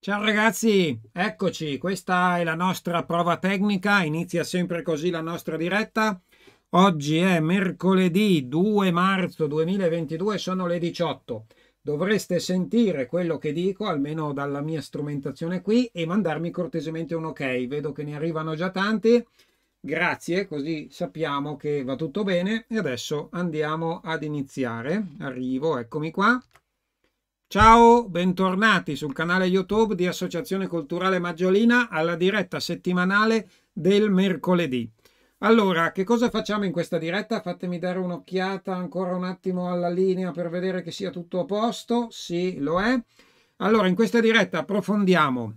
Ciao ragazzi, eccoci, questa è la nostra prova tecnica, inizia sempre così la nostra diretta. Oggi è mercoledì 2 marzo 2022, sono le 18. Dovreste sentire quello che dico, almeno dalla mia strumentazione qui, e mandarmi cortesemente un ok. Vedo che ne arrivano già tanti. Grazie, così sappiamo che va tutto bene. E adesso andiamo ad iniziare. Arrivo, eccomi qua. Ciao, bentornati sul canale YouTube di Associazione Culturale Maggiolina alla diretta settimanale del mercoledì. Allora, che cosa facciamo in questa diretta? Fatemi dare un'occhiata ancora un attimo alla linea per vedere che sia tutto a posto. Sì, lo è. Allora, in questa diretta approfondiamo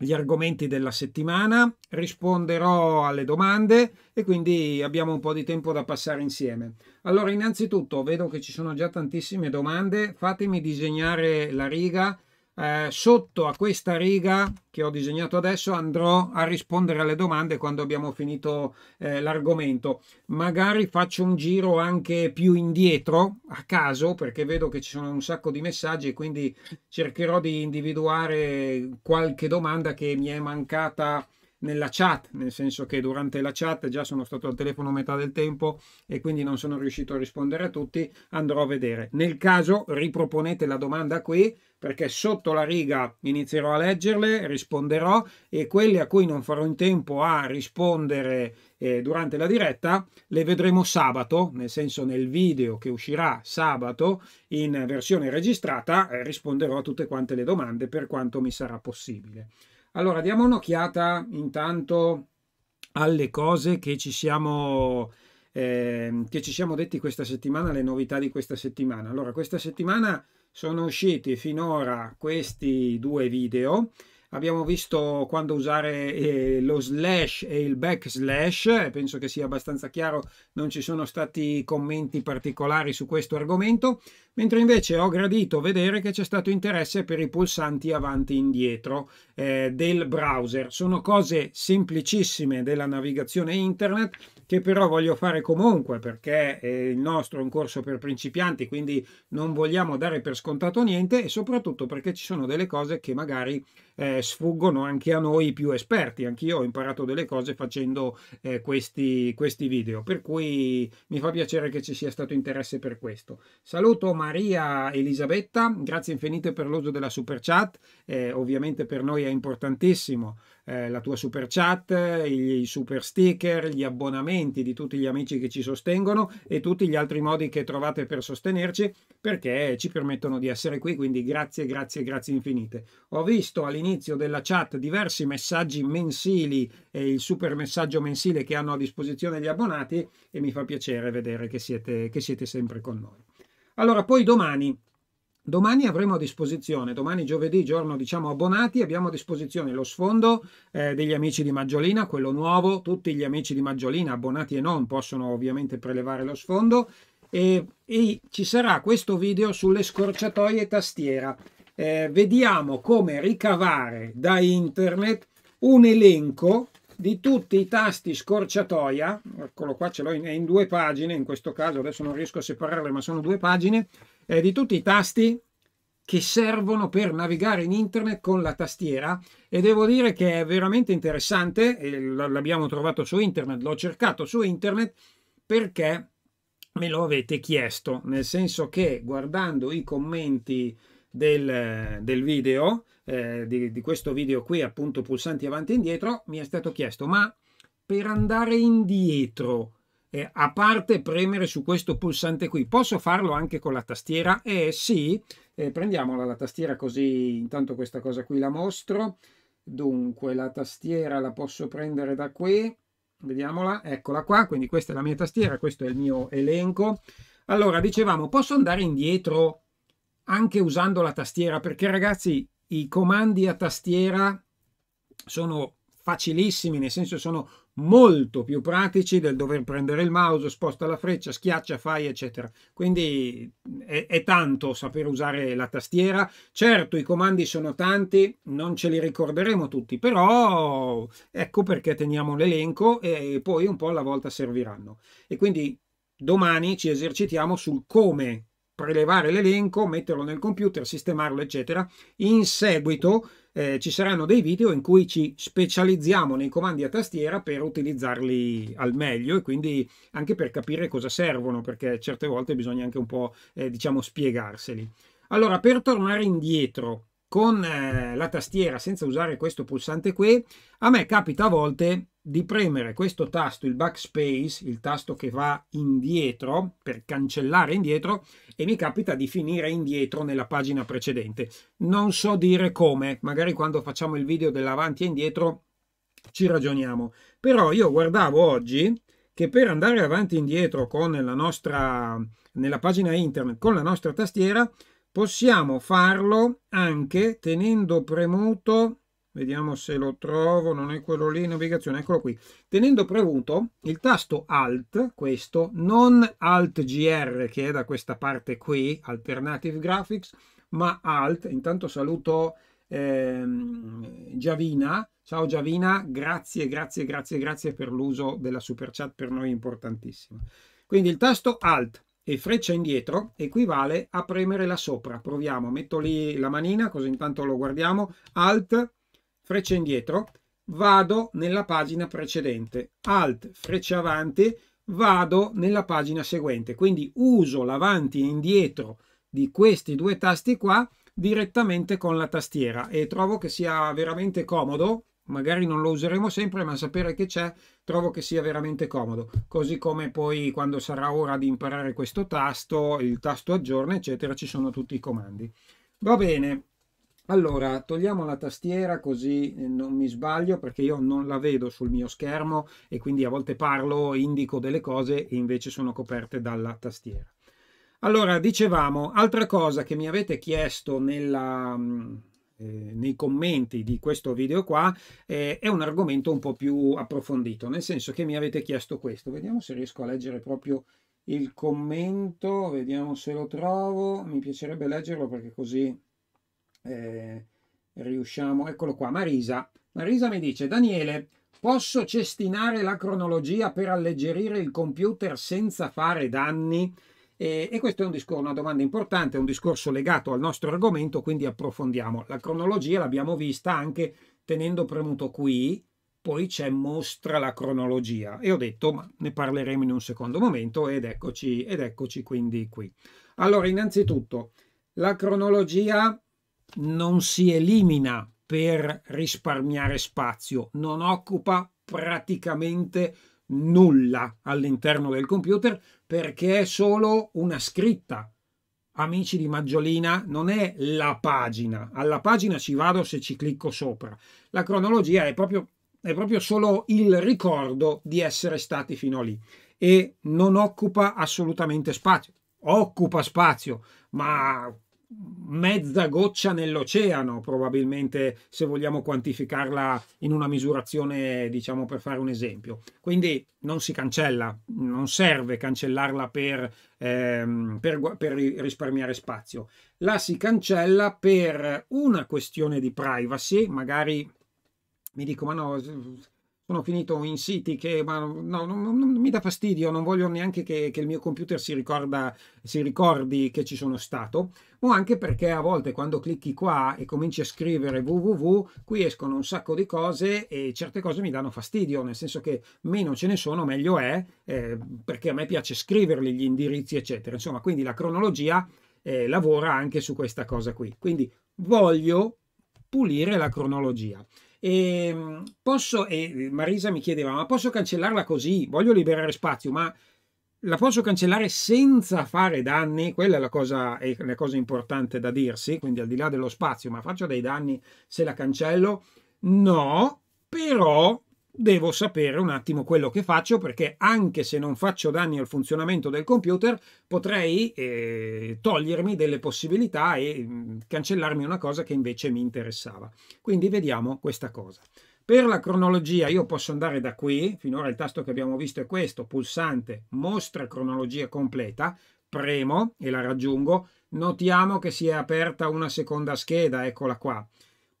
gli argomenti della settimana, risponderò alle domande e quindi abbiamo un po' di tempo da passare insieme. Allora, innanzitutto vedo che ci sono già tantissime domande, fatemi disegnare la riga eh, sotto a questa riga che ho disegnato adesso andrò a rispondere alle domande quando abbiamo finito eh, l'argomento. Magari faccio un giro anche più indietro a caso perché vedo che ci sono un sacco di messaggi e quindi cercherò di individuare qualche domanda che mi è mancata nella chat, nel senso che durante la chat già sono stato al telefono metà del tempo e quindi non sono riuscito a rispondere a tutti, andrò a vedere. Nel caso riproponete la domanda qui perché sotto la riga inizierò a leggerle, risponderò e quelle a cui non farò in tempo a rispondere eh, durante la diretta le vedremo sabato, nel senso nel video che uscirà sabato in versione registrata eh, risponderò a tutte quante le domande per quanto mi sarà possibile. Allora, diamo un'occhiata intanto alle cose che ci siamo ehm, che ci siamo detti questa settimana, le novità di questa settimana. Allora, questa settimana sono usciti finora questi due video. Abbiamo visto quando usare eh, lo slash e il backslash, penso che sia abbastanza chiaro, non ci sono stati commenti particolari su questo argomento mentre invece ho gradito vedere che c'è stato interesse per i pulsanti avanti e indietro eh, del browser. Sono cose semplicissime della navigazione internet che però voglio fare comunque perché eh, il nostro è un corso per principianti, quindi non vogliamo dare per scontato niente e soprattutto perché ci sono delle cose che magari eh, sfuggono anche a noi più esperti. Anch'io ho imparato delle cose facendo eh, questi, questi video, per cui mi fa piacere che ci sia stato interesse per questo. Saluto Mario. Maria Elisabetta, grazie infinite per l'uso della super chat, eh, ovviamente per noi è importantissimo eh, la tua super chat, eh, i super sticker, gli abbonamenti di tutti gli amici che ci sostengono e tutti gli altri modi che trovate per sostenerci perché ci permettono di essere qui, quindi grazie, grazie, grazie infinite. Ho visto all'inizio della chat diversi messaggi mensili e il super messaggio mensile che hanno a disposizione gli abbonati e mi fa piacere vedere che siete, che siete sempre con noi. Allora, poi domani. Domani avremo a disposizione, domani giovedì, giorno diciamo abbonati, abbiamo a disposizione lo sfondo eh, degli amici di Maggiolina, quello nuovo, tutti gli amici di Maggiolina, abbonati e non, possono ovviamente prelevare lo sfondo e, e ci sarà questo video sulle scorciatoie tastiera. Eh, vediamo come ricavare da internet un elenco di tutti i tasti scorciatoia, eccolo qua ce l'ho in, in, due pagine, in questo caso adesso non riesco a separarle ma sono due pagine, eh, di tutti i tasti che servono per navigare in internet con la tastiera e devo dire che è veramente interessante, l'abbiamo trovato su internet, l'ho cercato su internet perché me lo avete chiesto, nel senso che guardando i commenti del, del video, eh, di, di questo video qui, appunto pulsanti avanti e indietro, mi è stato chiesto, ma per andare indietro, eh, a parte premere su questo pulsante qui. Posso farlo anche con la tastiera? Eh sì, eh, prendiamola la tastiera così intanto questa cosa qui la mostro. Dunque la tastiera la posso prendere da qui, vediamola, eccola qua, quindi questa è la mia tastiera, questo è il mio elenco. Allora dicevamo posso andare indietro anche usando la tastiera, perché ragazzi i comandi a tastiera sono facilissimi, nel senso sono molto più pratici del dover prendere il mouse, sposta la freccia, schiaccia, fai, eccetera. Quindi è, è, tanto sapere usare la tastiera. Certo, i comandi sono tanti, non ce li ricorderemo tutti, però ecco perché teniamo l'elenco e poi un po' alla volta serviranno. E quindi domani ci esercitiamo sul come prelevare l'elenco, metterlo nel computer, sistemarlo, eccetera. In seguito eh, ci saranno dei video in cui ci specializziamo nei comandi a tastiera per utilizzarli al meglio e quindi anche per capire cosa servono, perché certe volte bisogna anche un po', eh, diciamo, spiegarseli. Allora, per tornare indietro con eh, la tastiera senza usare questo pulsante qui, a me capita a volte di premere questo tasto, il backspace, il tasto che va indietro per cancellare indietro e mi capita di finire indietro nella pagina precedente. Non so dire come, magari quando facciamo il video dell'avanti e indietro ci ragioniamo. Però io guardavo oggi che per andare avanti e indietro con la nostra nella pagina internet con la nostra tastiera possiamo farlo anche tenendo premuto vediamo se lo trovo, non è quello lì, navigazione, eccolo qui. Tenendo premuto il tasto Alt, questo, non Alt GR che è da questa parte qui, Alternative Graphics, ma Alt, intanto saluto ehm, Giavina, ciao Giavina, grazie, grazie, grazie, grazie per l'uso della super chat, per noi importantissima. Quindi il tasto Alt e freccia indietro equivale a premere la sopra. Proviamo, metto lì la manina così intanto lo guardiamo, Alt, freccia indietro, vado nella pagina precedente, alt, freccia avanti, vado nella pagina seguente. Quindi uso l'avanti e indietro di questi due tasti qua direttamente con la tastiera e trovo che sia veramente comodo magari non lo useremo sempre ma sapere che c'è trovo che sia veramente comodo così come poi quando sarà ora di imparare questo tasto il tasto aggiorna eccetera ci sono tutti i comandi va bene allora, togliamo la tastiera così eh, non mi sbaglio perché io non la vedo sul mio schermo e quindi a volte parlo, indico delle cose e invece sono coperte dalla tastiera. Allora, dicevamo, altra cosa che mi avete chiesto nella, mm, eh, nei commenti di questo video qua eh, è un argomento un po' più approfondito, nel senso che mi avete chiesto questo. Vediamo se riesco a leggere proprio il commento, vediamo se lo trovo. Mi piacerebbe leggerlo perché così eh, riusciamo, eccolo qua, Marisa. Marisa mi dice, Daniele, posso cestinare la cronologia per alleggerire il computer senza fare danni? E, e questa è un discorso, una domanda importante, è un discorso legato al nostro argomento, quindi approfondiamo. La cronologia l'abbiamo vista anche tenendo premuto qui, poi c'è mostra la cronologia e ho detto ma ne parleremo in un secondo momento ed eccoci, ed eccoci quindi qui. Allora innanzitutto la cronologia non si elimina per risparmiare spazio, non occupa praticamente nulla all'interno del computer perché è solo una scritta. Amici di Maggiolina, non è la pagina. Alla pagina ci vado se ci clicco sopra. La cronologia è proprio, è proprio solo il ricordo di essere stati fino a lì e non occupa assolutamente spazio. Occupa spazio, ma mezza goccia nell'oceano, probabilmente se vogliamo quantificarla in una misurazione, diciamo per fare un esempio. Quindi non si cancella, non serve cancellarla per, ehm, per, per risparmiare spazio. La si cancella per una questione di privacy, magari mi dico ma no sono finito in siti che ma, no, non, non, mi dà fastidio, non voglio neanche che, che il mio computer si, ricorda, si ricordi che ci sono stato, o anche perché a volte quando clicchi qua e cominci a scrivere www, qui escono un sacco di cose e certe cose mi danno fastidio, nel senso che meno ce ne sono meglio è, eh, perché a me piace scriverli gli indirizzi eccetera. Insomma, quindi la cronologia eh, lavora anche su questa cosa qui. Quindi voglio pulire la cronologia. E, ehm, posso, e Marisa mi chiedeva, ma posso cancellarla così? Voglio liberare spazio, ma la posso cancellare senza fare danni? Quella è la, cosa, è la cosa importante da dirsi, quindi al di là dello spazio, ma faccio dei danni se la cancello? No, però devo sapere un attimo quello che faccio perché anche se non faccio danni al funzionamento del computer potrei eh, togliermi delle possibilità e mm, cancellarmi una cosa che invece mi interessava. Quindi vediamo questa cosa. Per la cronologia io posso andare da qui, finora il tasto che abbiamo visto è questo, pulsante mostra cronologia completa, premo e la raggiungo, notiamo che si è aperta una seconda scheda, eccola qua.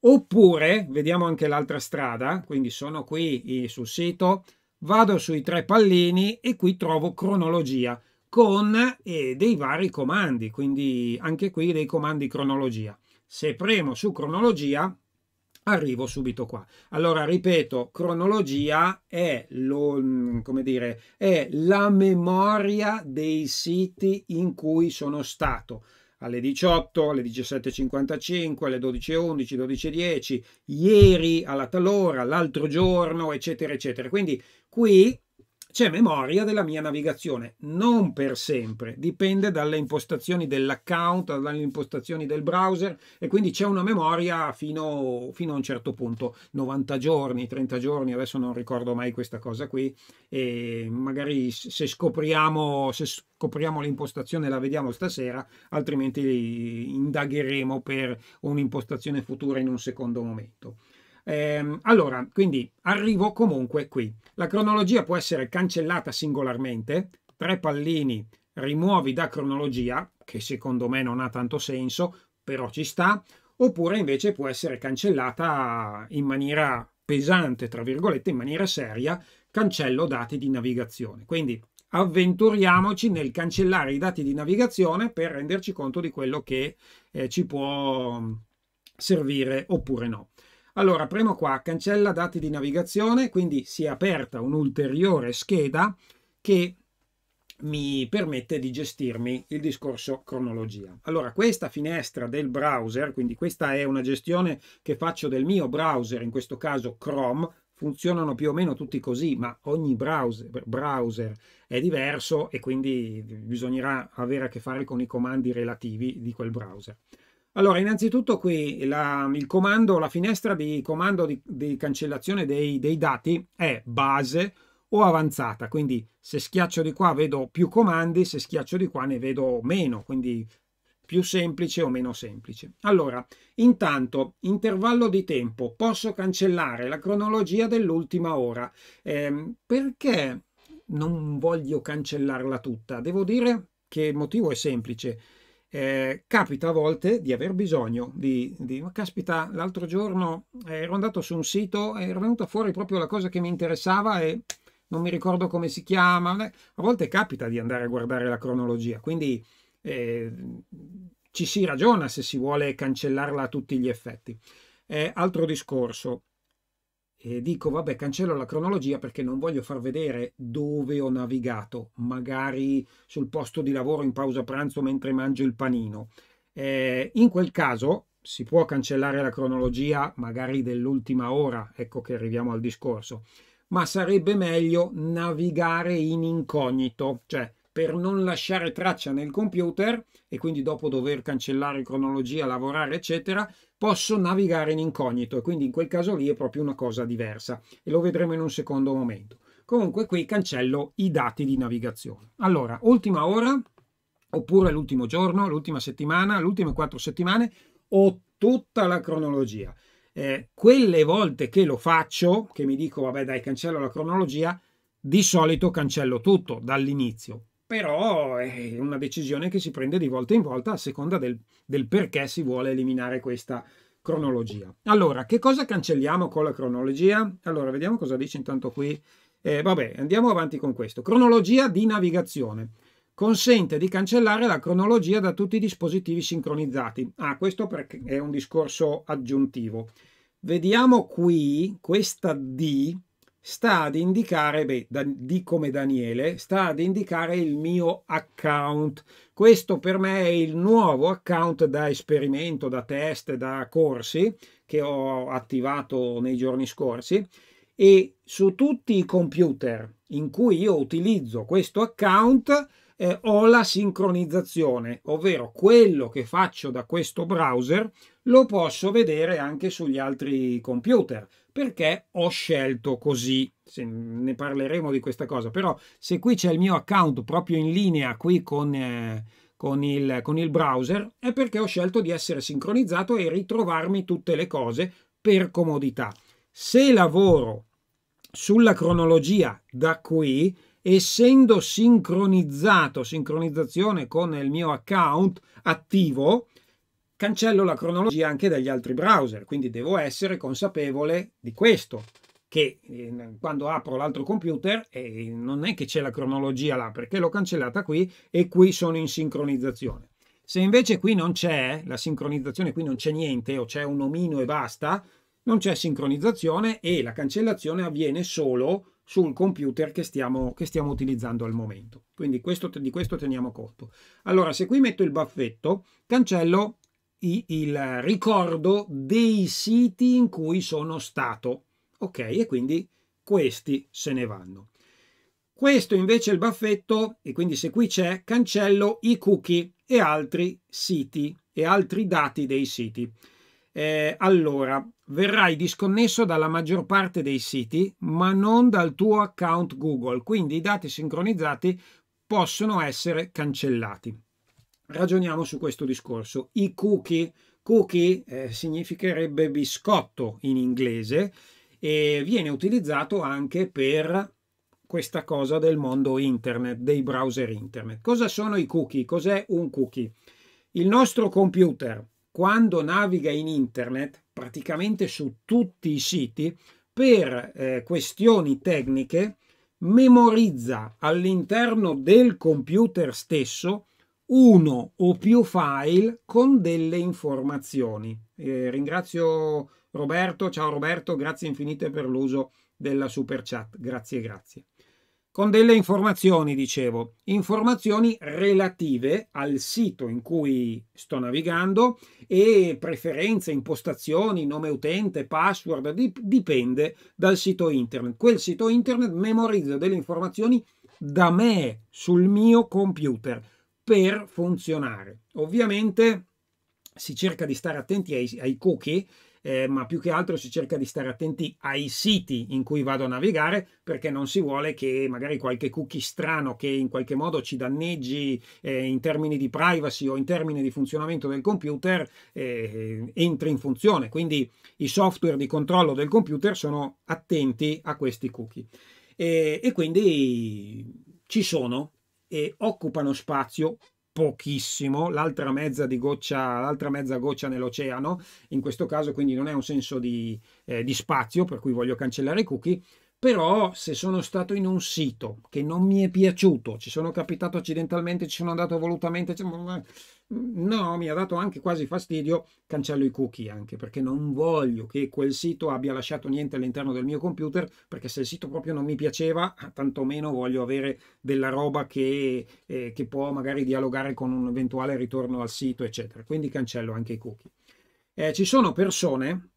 Oppure, vediamo anche l'altra strada, quindi sono qui sul sito, vado sui tre pallini e qui trovo cronologia con eh, dei vari comandi, quindi anche qui dei comandi cronologia. Se premo su cronologia arrivo subito qua. Allora, ripeto, cronologia è, lo, mm, dire, è la memoria dei siti in cui sono stato alle 18, alle 17.55, alle 12.11, 12.10, ieri alla talora, l'altro giorno, eccetera, eccetera. Quindi qui c'è memoria della mia navigazione, non per sempre, dipende dalle impostazioni dell'account, dalle impostazioni del browser e quindi c'è una memoria fino, fino, a un certo punto, 90 giorni, 30 giorni, adesso non ricordo mai questa cosa qui e magari se scopriamo, se scopriamo l'impostazione la vediamo stasera, altrimenti indagheremo per un'impostazione futura in un secondo momento. Ehm, allora, quindi arrivo comunque qui. La cronologia può essere cancellata singolarmente, tre pallini rimuovi da cronologia, che secondo me non ha tanto senso, però ci sta, oppure invece può essere cancellata in maniera pesante, tra virgolette, in maniera seria, cancello dati di navigazione. Quindi avventuriamoci nel cancellare i dati di navigazione per renderci conto di quello che eh, ci può mm, servire oppure no. Allora, premo qua, cancella dati di navigazione, quindi si è aperta un'ulteriore scheda che mi permette di gestirmi il discorso cronologia. Allora, questa finestra del browser, quindi questa è una gestione che faccio del mio browser, in questo caso Chrome, funzionano più o meno tutti così, ma ogni browser, browser, è diverso e quindi bisognerà avere a che fare con i comandi relativi di quel browser. Allora, innanzitutto qui la, il comando, la finestra di comando di, di cancellazione dei, dei, dati è base o avanzata, quindi se schiaccio di qua vedo più comandi, se schiaccio di qua ne vedo meno, quindi più semplice o meno semplice. Allora, intanto, intervallo di tempo, posso cancellare la cronologia dell'ultima ora. Eh, perché non voglio cancellarla tutta? Devo dire che il motivo è semplice eh, capita a volte di aver bisogno di, di caspita, l'altro giorno eh, ero andato su un sito e eh, era venuta fuori proprio la cosa che mi interessava e non mi ricordo come si chiama. Eh, a volte capita di andare a guardare la cronologia, quindi eh, ci si ragiona se si vuole cancellarla a tutti gli effetti. Eh, altro discorso, e dico vabbè cancello la cronologia perché non voglio far vedere dove ho navigato, magari sul posto di lavoro in pausa pranzo mentre mangio il panino. Eh, in quel caso si può cancellare la cronologia magari dell'ultima ora, ecco che arriviamo al discorso, ma sarebbe meglio navigare in incognito, cioè per non lasciare traccia nel computer e quindi dopo dover cancellare cronologia, lavorare, eccetera, posso navigare in incognito e quindi in quel caso lì è proprio una cosa diversa e lo vedremo in un secondo momento. Comunque qui cancello i dati di navigazione. Allora, ultima ora, oppure l'ultimo giorno, l'ultima settimana, le ultime quattro settimane, ho tutta la cronologia. Eh, quelle volte che lo faccio, che mi dico vabbè dai cancello la cronologia, di solito cancello tutto dall'inizio però è una decisione che si prende di volta in volta a seconda del, del perché si vuole eliminare questa cronologia. Allora, che cosa cancelliamo con la cronologia? Allora, vediamo cosa dice intanto qui. Eh, vabbè, andiamo avanti con questo. Cronologia di navigazione. Consente di cancellare la cronologia da tutti i dispositivi sincronizzati. Ah, questo perché è un discorso aggiuntivo. Vediamo qui questa D sta ad indicare, beh, da, di come Daniele, sta ad indicare il mio account. Questo per me è il nuovo account da esperimento, da test, da corsi che ho attivato nei giorni scorsi e su tutti i computer in cui io utilizzo questo account eh, ho la sincronizzazione, ovvero quello che faccio da questo browser lo posso vedere anche sugli altri computer perché ho scelto così. Se ne parleremo di questa cosa, però se qui c'è il mio account proprio in linea qui con, eh, con, il, con il browser, è perché ho scelto di essere sincronizzato e ritrovarmi tutte le cose per comodità. Se lavoro sulla cronologia da qui, essendo sincronizzato, sincronizzazione con il mio account attivo, cancello la cronologia anche dagli altri browser, quindi devo essere consapevole di questo, che eh, quando apro l'altro computer eh, non è che c'è la cronologia là, perché l'ho cancellata qui e qui sono in sincronizzazione. Se invece qui non c'è la sincronizzazione, qui non c'è niente o c'è un omino e basta, non c'è sincronizzazione e la cancellazione avviene solo sul computer che stiamo, che stiamo utilizzando al momento. Quindi questo, di questo teniamo conto. Allora, se qui metto il baffetto, cancello il ricordo dei siti in cui sono stato. Ok, e quindi questi se ne vanno. Questo invece è il baffetto, e quindi se qui c'è, cancello i cookie e altri siti e altri dati dei siti. Eh, allora, verrai disconnesso dalla maggior parte dei siti, ma non dal tuo account Google, quindi i dati sincronizzati possono essere cancellati ragioniamo su questo discorso. I cookie, cookie eh, significherebbe biscotto in inglese e viene utilizzato anche per questa cosa del mondo internet, dei browser internet. Cosa sono i cookie? Cos'è un cookie? Il nostro computer, quando naviga in internet, praticamente su tutti i siti, per eh, questioni tecniche, memorizza all'interno del computer stesso uno o più file con delle informazioni. Eh, ringrazio Roberto, ciao Roberto, grazie infinite per l'uso della super chat, grazie grazie. Con delle informazioni, dicevo, informazioni relative al sito in cui sto navigando e preferenze, impostazioni, nome utente, password, dipende dal sito internet. Quel sito internet memorizza delle informazioni da me sul mio computer per funzionare. Ovviamente si cerca di stare attenti ai, ai cookie, eh, ma più che altro si cerca di stare attenti ai siti in cui vado a navigare perché non si vuole che magari qualche cookie strano che in qualche modo ci danneggi eh, in termini di privacy o in termini di funzionamento del computer eh, entri in funzione. Quindi i software di controllo del computer sono attenti a questi cookie e, e quindi ci sono e occupano spazio pochissimo, l'altra mezza, goccia, l'altra mezza goccia nell'oceano, in questo caso quindi non è un senso di, eh, di spazio per cui voglio cancellare i cookie, però se sono stato in un sito che non mi è piaciuto, ci sono capitato accidentalmente, ci sono andato volutamente, cioè, mm, mm, no, mi ha dato anche quasi fastidio, cancello i cookie anche perché non voglio che quel sito abbia lasciato niente all'interno del mio computer, perché se il sito proprio non mi piaceva, tantomeno voglio avere della roba che, eh, che può magari dialogare con un eventuale ritorno al sito, eccetera. Quindi cancello anche i cookie. Eh, ci sono persone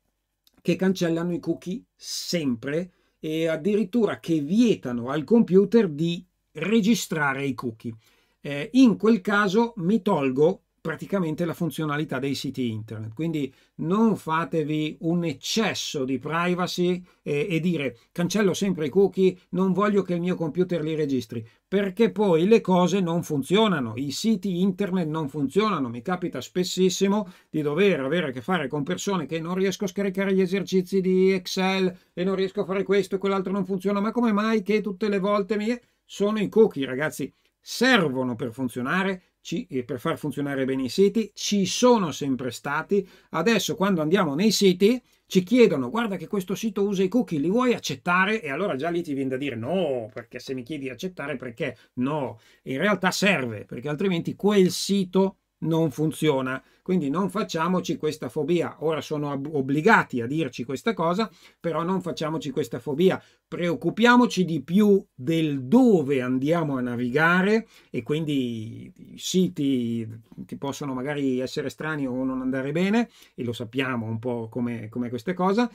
che cancellano i cookie sempre e addirittura che vietano al computer di registrare i cookie. Eh, in quel caso mi tolgo praticamente la funzionalità dei siti internet. Quindi non fatevi un eccesso di privacy e, e, dire cancello sempre i cookie, non voglio che il mio computer li registri, perché poi le cose non funzionano, i siti internet non funzionano. Mi capita spessissimo di dover avere a che fare con persone che non riesco a scaricare gli esercizi di Excel e non riesco a fare questo e quell'altro non funziona, ma come mai che tutte le volte mie sono i cookie, ragazzi? Servono per funzionare, ci, per far funzionare bene i siti, ci sono sempre stati. Adesso quando andiamo nei siti ci chiedono guarda che questo sito usa i cookie, li vuoi accettare? E allora già lì ti viene da dire no, perché se mi chiedi di accettare perché no, in realtà serve, perché altrimenti quel sito non funziona. Quindi non facciamoci questa fobia. Ora sono ab- obbligati a dirci questa cosa, però non facciamoci questa fobia. Preoccupiamoci di più del dove andiamo a navigare e quindi i siti che possono magari essere strani o non andare bene, e lo sappiamo un po' come, come queste cose,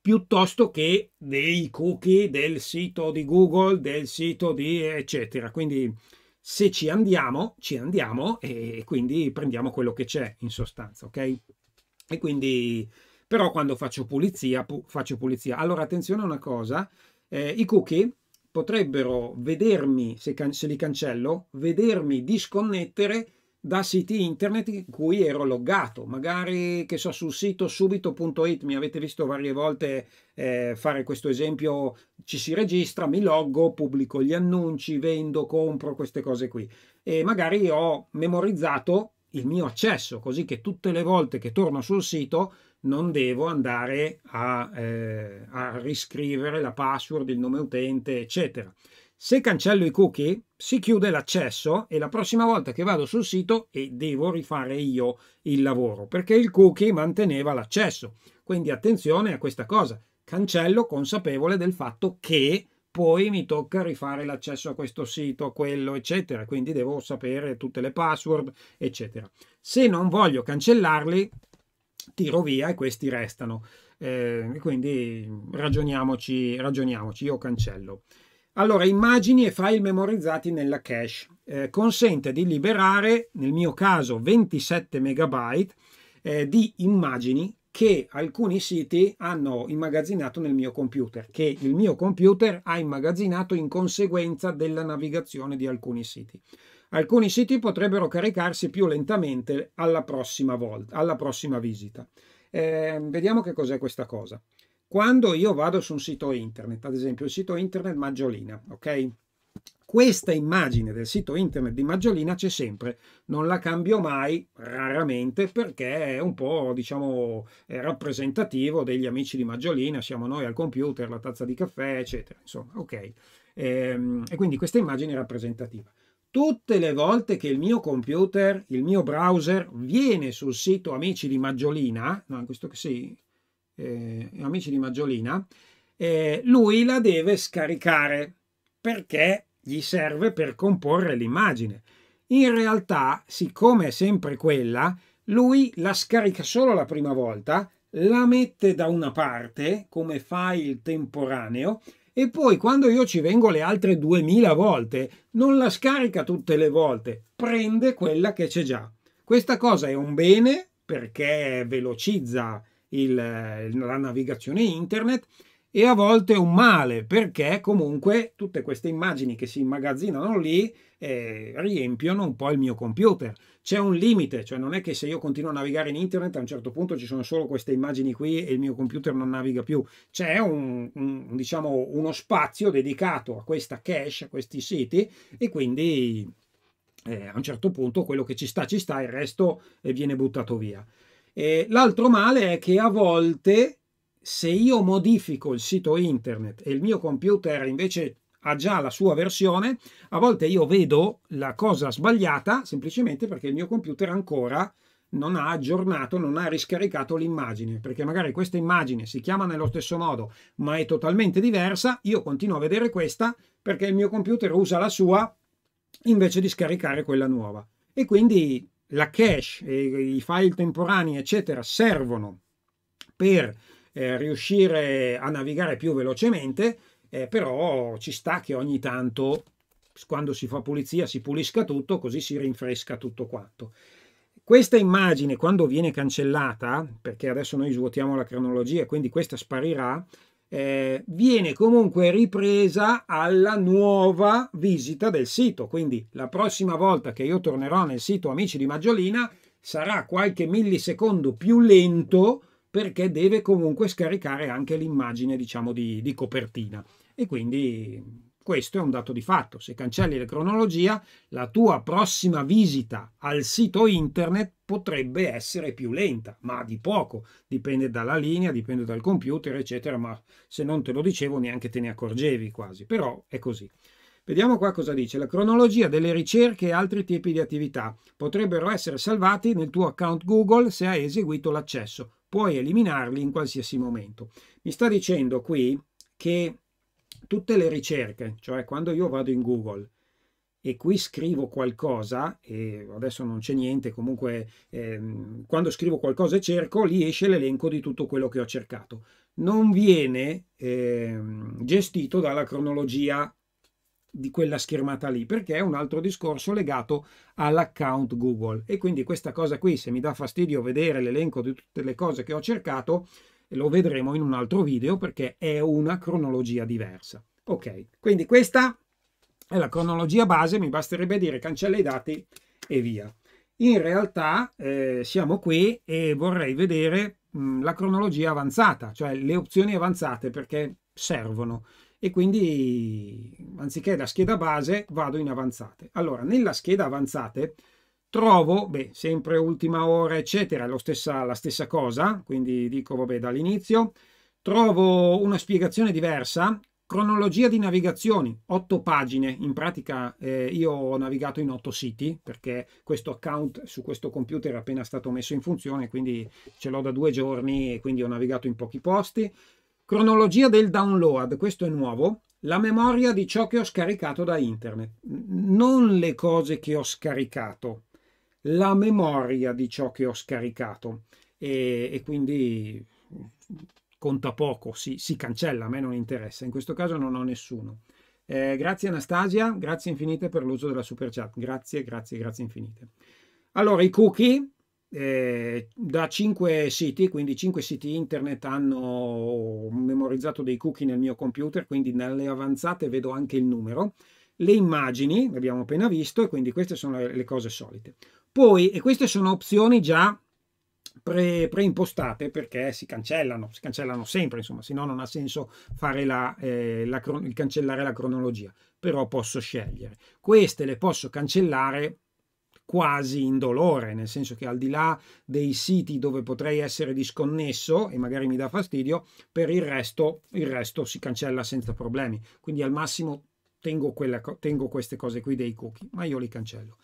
piuttosto che dei cookie del sito di Google, del sito di eccetera. Quindi se ci andiamo, ci andiamo e quindi prendiamo quello che c'è in sostanza, ok? E quindi, però quando faccio pulizia, pu faccio pulizia. Allora attenzione a una cosa, eh, i cookie potrebbero vedermi, se, se, li cancello, vedermi disconnettere da siti internet in cui ero loggato, magari che so sul sito subito.it, mi avete visto varie volte eh, fare questo esempio, ci si registra, mi loggo, pubblico gli annunci, vendo, compro queste cose qui e magari ho memorizzato il mio accesso, così che tutte le volte che torno sul sito non devo andare a, eh, a riscrivere la password, il nome utente, eccetera. Se cancello i cookie, si chiude l'accesso e la prossima volta che vado sul sito e devo rifare io il lavoro, perché il cookie manteneva l'accesso. Quindi attenzione a questa cosa. Cancello consapevole del fatto che poi mi tocca rifare l'accesso a questo sito, a quello, eccetera. Quindi devo sapere tutte le password, eccetera. Se non voglio cancellarli, tiro via e questi restano. Eh, quindi ragioniamoci, ragioniamoci, io cancello. Allora, immagini e file memorizzati nella cache. Eh, consente di liberare, nel mio caso, 27 megabyte eh, di immagini che alcuni siti hanno immagazzinato nel mio computer, che il mio computer ha immagazzinato in conseguenza della navigazione di alcuni siti. Alcuni siti potrebbero caricarsi più lentamente alla prossima volta, alla prossima visita. Eh, vediamo che cos'è questa cosa quando io vado su un sito internet, ad esempio il sito internet Maggiolina, ok? Questa immagine del sito internet di Maggiolina c'è sempre, non la cambio mai, raramente, perché è un po', diciamo, rappresentativo degli amici di Maggiolina, siamo noi al computer, la tazza di caffè, eccetera, insomma, ok? E, ehm, e quindi questa immagine è rappresentativa tutte le volte che il mio computer, il mio browser viene sul sito Amici di Maggiolina, no, questo che sì, eh, Amici di Maggiolina, eh, lui la deve scaricare perché gli serve per comporre l'immagine. In realtà, siccome è sempre quella, lui la scarica solo la prima volta, la mette da una parte come file temporaneo e poi quando io ci vengo le altre 2000 volte non la scarica tutte le volte, prende quella che c'è già. Questa cosa è un bene perché velocizza il, la navigazione internet e a volte un male perché comunque tutte queste immagini che si immagazzinano lì eh, riempiono un po' il mio computer. C'è un limite, cioè non è che se io continuo a navigare in internet a un certo punto ci sono solo queste immagini qui e il mio computer non naviga più. C'è un, un, diciamo, uno spazio dedicato a questa cache, a questi siti e quindi eh, a un certo punto quello che ci sta ci sta, il resto eh, viene buttato via. E l'altro male è che a volte se io modifico il sito internet e il mio computer invece ha già la sua versione, a volte io vedo la cosa sbagliata semplicemente perché il mio computer ancora non ha aggiornato, non ha riscaricato l'immagine, perché magari questa immagine si chiama nello stesso modo, ma è totalmente diversa, io continuo a vedere questa perché il mio computer usa la sua invece di scaricare quella nuova. E quindi la cache, i file temporanei, eccetera, servono per eh, riuscire a navigare più velocemente, eh, però ci sta che ogni tanto, quando si fa pulizia, si pulisca tutto, così si rinfresca tutto quanto. Questa immagine, quando viene cancellata, perché adesso noi svuotiamo la cronologia, quindi questa sparirà, eh, viene comunque ripresa alla nuova visita del sito. Quindi la prossima volta che io tornerò nel sito Amici di Maggiolina sarà qualche millisecondo più lento perché deve comunque scaricare anche l'immagine diciamo di, di copertina e quindi questo è un dato di fatto. Se cancelli la cronologia, la tua prossima visita al sito internet potrebbe essere più lenta, ma di poco, dipende dalla linea, dipende dal computer, eccetera, ma se non te lo dicevo neanche te ne accorgevi quasi, però è così. Vediamo qua cosa dice. La cronologia delle ricerche e altri tipi di attività potrebbero essere salvati nel tuo account Google se hai eseguito l'accesso. Puoi eliminarli in qualsiasi momento. Mi sta dicendo qui che tutte le ricerche, cioè quando io vado in Google e qui scrivo qualcosa, e adesso non c'è niente, comunque ehm, quando scrivo qualcosa e cerco, lì esce l'elenco di tutto quello che ho cercato. Non viene ehm, gestito dalla cronologia di quella schermata lì, perché è un altro discorso legato all'account Google. E quindi questa cosa qui, se mi dà fastidio vedere l'elenco di tutte le cose che ho cercato, lo vedremo in un altro video perché è una cronologia diversa. Ok, quindi questa è la cronologia base, mi basterebbe dire cancella i dati e via. In realtà eh, siamo qui e vorrei vedere mh, mm, la cronologia avanzata, cioè le opzioni avanzate perché servono e quindi anziché la scheda base vado in avanzate. Allora, nella scheda avanzate trovo, beh, sempre ultima ora, eccetera, stessa, la stessa cosa, quindi dico, vabbè, dall'inizio, trovo una spiegazione diversa, cronologia di navigazioni, otto pagine, in pratica eh, io ho navigato in otto siti, perché questo account su questo computer è appena stato messo in funzione, quindi ce l'ho da due giorni e quindi ho navigato in pochi posti, cronologia del download, questo è nuovo, la memoria di ciò che ho scaricato da internet, non le cose che ho scaricato, la memoria di ciò che ho scaricato e, e quindi conta poco, si, si, cancella, a me non interessa, in questo caso non ho nessuno. Eh, grazie Anastasia, grazie infinite per l'uso della super chat, grazie, grazie, grazie infinite. Allora, i cookie eh, da 5 siti, quindi 5 siti internet hanno memorizzato dei cookie nel mio computer, quindi nelle avanzate vedo anche il numero. Le immagini, l'abbiamo appena visto, e quindi queste sono le cose solite. Poi, e queste sono opzioni già pre, preimpostate perché si cancellano, si cancellano sempre, insomma, se no non ha senso fare la, eh, la, cancellare la cronologia, però posso scegliere. Queste le posso cancellare quasi indolore, nel senso che al di là dei siti dove potrei essere disconnesso e magari mi dà fastidio, per il resto, il resto si cancella senza problemi. Quindi al massimo tengo, quella, tengo queste cose qui dei cookie, ma io li cancello.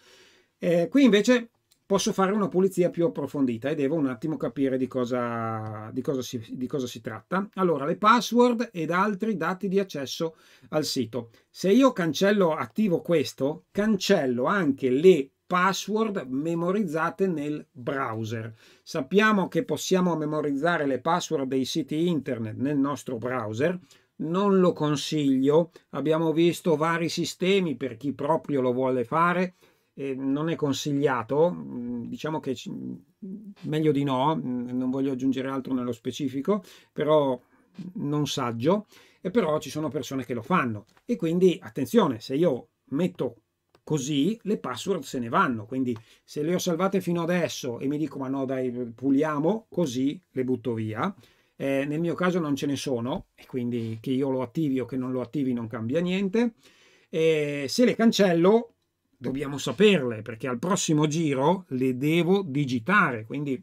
Eh, qui invece posso fare una pulizia più approfondita e devo un attimo capire di cosa, di, cosa si, di cosa, si, tratta. Allora, le password ed altri dati di accesso al sito. Se io cancello, attivo questo, cancello anche le password memorizzate nel browser. Sappiamo che possiamo memorizzare le password dei siti internet nel nostro browser, non lo consiglio, abbiamo visto vari sistemi per chi proprio lo vuole fare, eh, non è consigliato, mm, diciamo che ci, mm, meglio di no, mm, non voglio aggiungere altro nello specifico, però non saggio, e però ci sono persone che lo fanno. E quindi attenzione, se io metto così le password se ne vanno. Quindi se le ho salvate fino adesso e mi dico ma no dai puliamo così le butto via. Eh, nel mio caso non ce ne sono e quindi che io lo attivi o che non lo attivi non cambia niente. Eh, se le cancello dobbiamo saperle perché al prossimo giro le devo digitare, quindi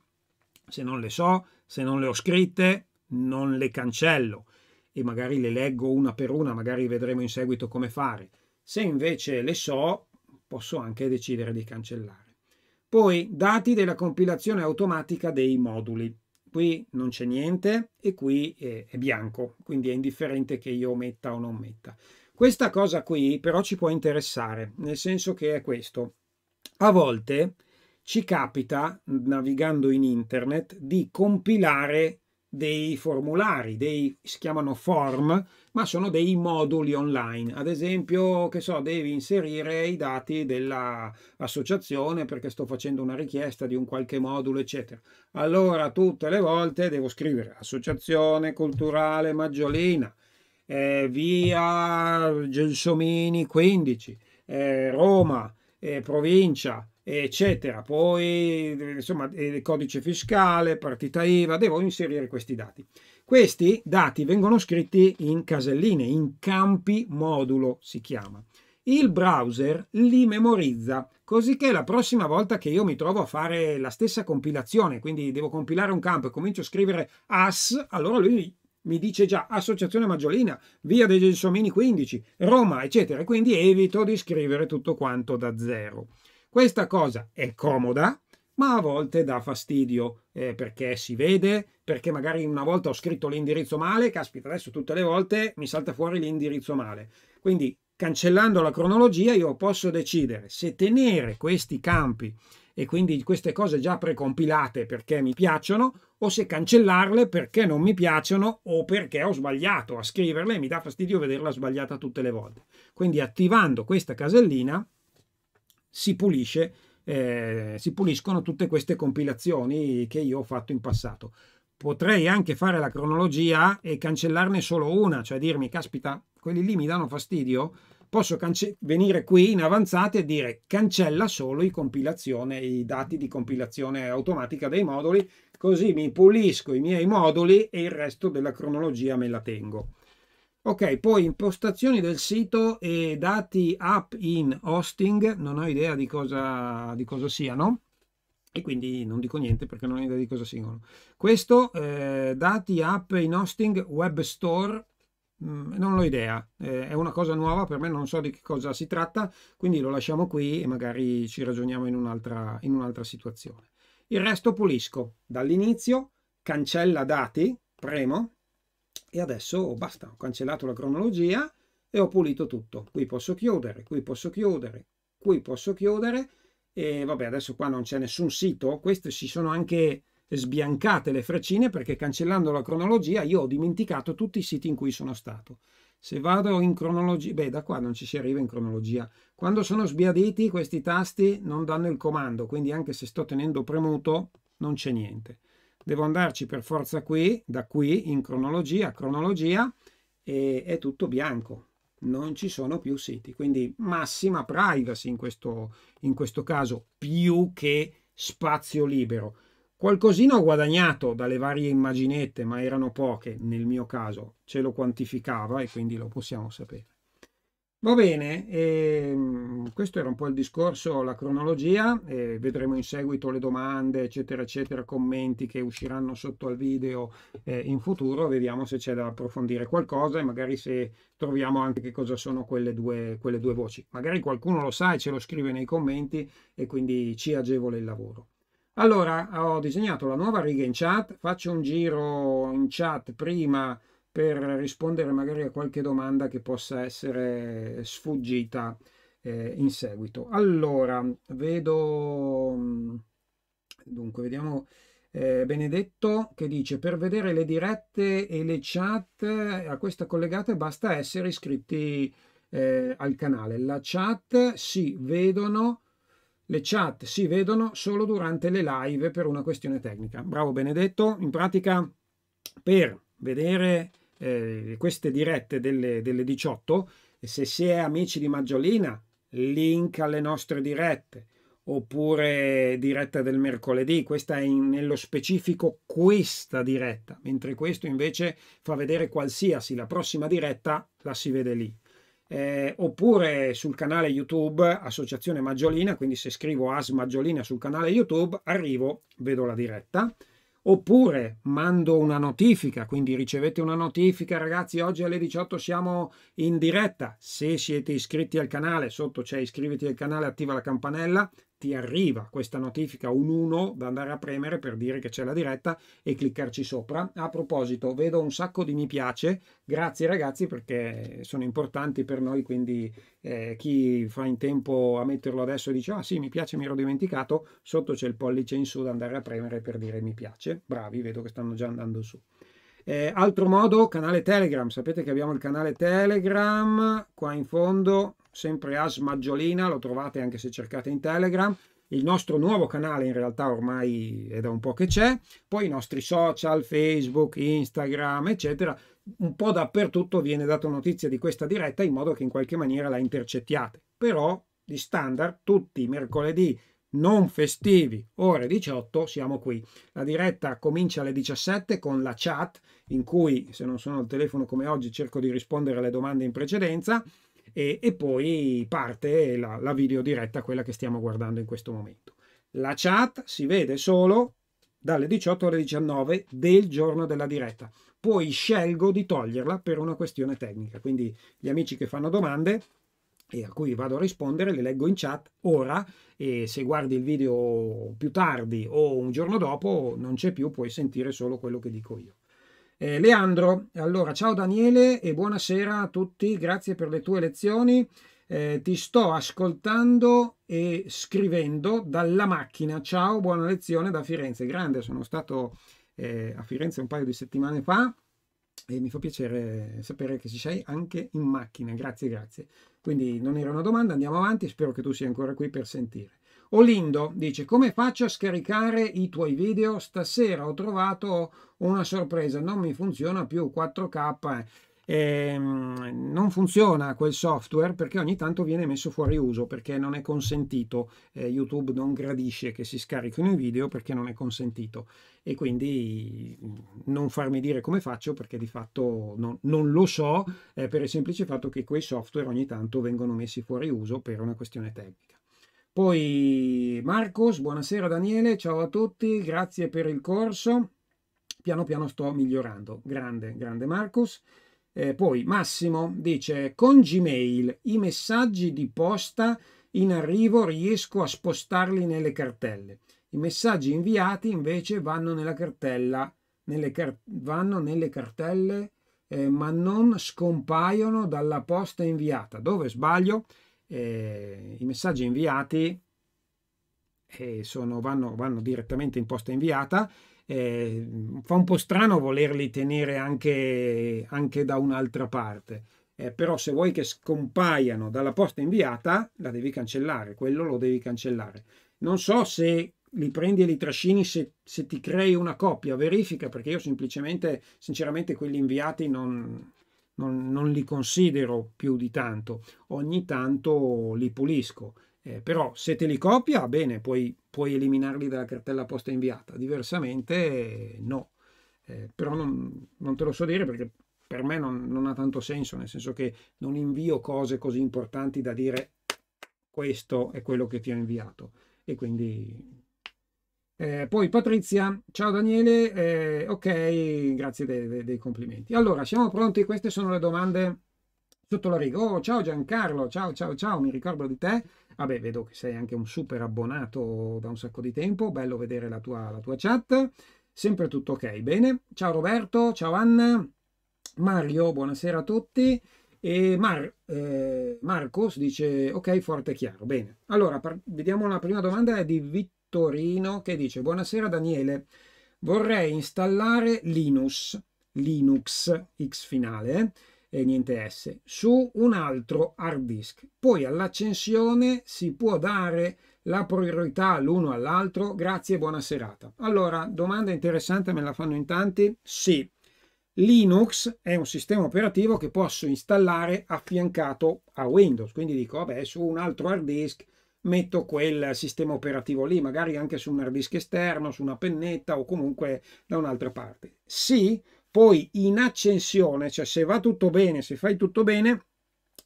se non le so, se non le ho scritte, non le cancello e magari le leggo una per una, magari vedremo in seguito come fare. Se invece le so, posso anche decidere di cancellare. Poi dati della compilazione automatica dei moduli. Qui non c'è niente e qui eh, è bianco, quindi è indifferente che io metta o non metta. Questa cosa qui però ci può interessare, nel senso che è questo. A volte ci capita, navigando in internet, di compilare dei formulari, dei, si chiamano form, ma sono dei moduli online. Ad esempio, che so, devi inserire i dati dell'associazione perché sto facendo una richiesta di un qualche modulo, eccetera. Allora, tutte le volte devo scrivere associazione culturale Maggiolina, eh, via Gelsomini 15, eh, Roma, eh, provincia, eccetera. Poi eh, insomma eh, il codice fiscale, partita IVA, devo inserire questi dati. Questi dati vengono scritti in caselline, in campi modulo si chiama. Il browser li memorizza, così che la prossima volta che io mi trovo a fare la stessa compilazione, quindi devo compilare un campo e comincio a scrivere AS, allora lui mi dice già Associazione Maggiolina, Via dei Gelsomini 15, Roma, eccetera. Quindi evito di scrivere tutto quanto da zero. Questa cosa è comoda, ma a volte dà fastidio eh, perché si vede, perché magari una volta ho scritto l'indirizzo male, caspita, adesso tutte le volte mi salta fuori l'indirizzo male. Quindi cancellando la cronologia io posso decidere se tenere questi campi e quindi queste cose già precompilate perché mi piacciono o se cancellarle perché non mi piacciono o perché ho sbagliato a scriverle e mi dà fastidio vederla sbagliata tutte le volte. Quindi attivando questa casellina si pulisce eh, si puliscono tutte queste compilazioni che io ho fatto in passato. Potrei anche fare la cronologia e cancellarne solo una, cioè dirmi, caspita, quelli lì mi danno fastidio, posso venire qui in avanzata e dire cancella solo i, compilazione, i dati di compilazione automatica dei moduli, così mi pulisco i miei moduli e il resto della cronologia me la tengo. Ok, poi impostazioni del sito e dati app in hosting, non ho idea di cosa, di cosa siano e quindi non dico niente perché non ho idea di cosa siano. Questo, eh, dati app in hosting web store, Mm, non l'ho idea, è una cosa nuova per me, non so di che cosa si tratta, quindi lo lasciamo qui e magari ci ragioniamo in un'altra, in un'altra situazione. Il resto pulisco dall'inizio, cancella dati, premo e adesso basta, ho cancellato la cronologia e ho pulito tutto. Qui posso chiudere, qui posso chiudere, qui posso chiudere e vabbè adesso qua non c'è nessun sito, questi si sono anche sbiancate le freccine perché cancellando la cronologia io ho dimenticato tutti i siti in cui sono stato. Se vado in cronologia, beh da qua non ci si arriva in cronologia. Quando sono sbiaditi questi tasti non danno il comando, quindi anche se sto tenendo premuto non c'è niente. Devo andarci per forza qui, da qui in cronologia, cronologia e è tutto bianco. Non ci sono più siti, quindi massima privacy in questo, in questo caso, più che spazio libero Qualcosina ho guadagnato dalle varie immaginette, ma erano poche nel mio caso, ce lo quantificava e quindi lo possiamo sapere. Va bene, ehm, questo era un po' il discorso, la cronologia, eh, vedremo in seguito le domande, eccetera, eccetera, commenti che usciranno sotto al video eh, in futuro, vediamo se c'è da approfondire qualcosa e magari se troviamo anche che cosa sono quelle due, quelle due voci. Magari qualcuno lo sa e ce lo scrive nei commenti e quindi ci agevole il lavoro. Allora, ho disegnato la nuova riga in chat, faccio un giro in chat prima per rispondere magari a qualche domanda che possa essere sfuggita eh, in seguito. Allora, vedo... Mm, dunque, vediamo... Eh, Benedetto che dice per vedere le dirette e le chat a questa collegata basta essere iscritti eh, al canale. La chat si vedono le chat si vedono solo durante le live per una questione tecnica. Bravo Benedetto, in pratica per vedere eh, queste dirette delle, delle 18, se si è amici di Maggiolina, link alle nostre dirette, oppure diretta del mercoledì, questa è in, nello specifico questa diretta, mentre questo invece fa vedere qualsiasi, la prossima diretta la si vede lì eh, oppure sul canale YouTube Associazione Maggiolina, quindi se scrivo AS Maggiolina sul canale YouTube arrivo, vedo la diretta, oppure mando una notifica, quindi ricevete una notifica ragazzi oggi alle 18 siamo in diretta, se siete iscritti al canale sotto c'è iscriviti al canale, attiva la campanella, ti arriva questa notifica un 1 da andare a premere per dire che c'è la diretta e cliccarci sopra. A proposito, vedo un sacco di mi piace, grazie ragazzi perché sono importanti per noi, quindi eh, chi fa in tempo a metterlo adesso e dice ah sì mi piace mi ero dimenticato, sotto c'è il pollice in su da andare a premere per dire mi piace, bravi, vedo che stanno già andando su. Eh, altro modo, canale Telegram. Sapete che abbiamo il canale Telegram qua in fondo, sempre as smaggiolina, lo trovate anche se cercate in Telegram. Il nostro nuovo canale in realtà ormai è da un po' che c'è, poi i nostri social, Facebook, Instagram, eccetera, un po' dappertutto viene data notizia di questa diretta in modo che in qualche maniera la intercettiate. Però di standard tutti i mercoledì non festivi, ore 18, siamo qui. La diretta comincia alle 17 con la chat in cui, se non sono al telefono come oggi, cerco di rispondere alle domande in precedenza e, e poi parte la, la video diretta, quella che stiamo guardando in questo momento. La chat si vede solo dalle 18 alle 19 del giorno della diretta. Poi scelgo di toglierla per una questione tecnica, quindi gli amici che fanno domande e a cui vado a rispondere, le leggo in chat ora e se guardi il video più tardi o un giorno dopo non c'è più, puoi sentire solo quello che dico io. Eh, Leandro, allora ciao Daniele e buonasera a tutti, grazie per le tue lezioni. Eh, ti sto ascoltando e scrivendo dalla macchina. Ciao, buona lezione da Firenze. Grande, sono stato eh, a Firenze un paio di settimane fa e mi fa piacere sapere che ci sei anche in macchina, grazie, grazie. Quindi non era una domanda, andiamo avanti, spero che tu sia ancora qui per sentire. Olindo dice come faccio a scaricare i tuoi video? Stasera ho trovato una sorpresa, non mi funziona più 4K eh, non funziona quel software perché ogni tanto viene messo fuori uso perché non è consentito. Eh, YouTube non gradisce che si scarichino i video perché non è consentito e quindi mm, non farmi dire come faccio perché di fatto non, non lo so eh, per il semplice fatto che quei software ogni tanto vengono messi fuori uso per una questione tecnica. Poi Marcos, buonasera Daniele, ciao a tutti, grazie per il corso. Piano piano sto migliorando. Grande, grande Marcos. Eh, poi Massimo dice con Gmail i messaggi di posta in arrivo riesco a spostarli nelle cartelle. I messaggi inviati invece vanno nella cartella, nelle car- vanno nelle cartelle eh, ma non scompaiono dalla posta inviata. Dove sbaglio? Eh, I messaggi inviati eh, sono, vanno, vanno direttamente in posta inviata eh, fa un po' strano volerli tenere anche, anche da un'altra parte. Eh, però se vuoi che scompaiano dalla posta inviata, la devi cancellare, quello lo devi cancellare. Non so se li prendi e li trascini se, se ti crei una coppia, verifica, perché io semplicemente, sinceramente, quelli inviati non, non, non li considero più di tanto. Ogni tanto li pulisco. Eh, però se te li copia, bene, puoi, puoi eliminarli dalla cartella posta inviata, diversamente no. Eh, però non, non, te lo so dire perché per me non, non ha tanto senso, nel senso che non invio cose così importanti da dire questo è quello che ti ho inviato. E quindi eh, poi Patrizia, ciao Daniele, eh, ok, grazie dei, dei, complimenti. Allora, siamo pronti, queste sono le domande sotto la riga. Oh, ciao Giancarlo, ciao, ciao, ciao, mi ricordo di te. Vabbè, vedo che sei anche un super abbonato da un sacco di tempo, bello vedere la tua, la tua chat. Sempre tutto ok, bene. Ciao Roberto, ciao Anna, Mario, buonasera a tutti. E Mar, eh, Marcos dice ok, forte e chiaro. Bene, allora par- vediamo la prima domanda è di Vittorino che dice buonasera Daniele, vorrei installare Linux, Linux X finale eh eh, niente S, su un altro hard disk. Poi all'accensione si può dare la priorità l'uno all'altro. Grazie e buona serata. Allora, domanda interessante, me la fanno in tanti? Sì. Linux è un sistema operativo che posso installare affiancato a Windows, quindi dico, vabbè, su un altro hard disk metto quel sistema operativo lì, magari anche su un hard disk esterno, su una pennetta o comunque da un'altra parte. Sì, poi in accensione, cioè se va tutto bene, se fai tutto bene,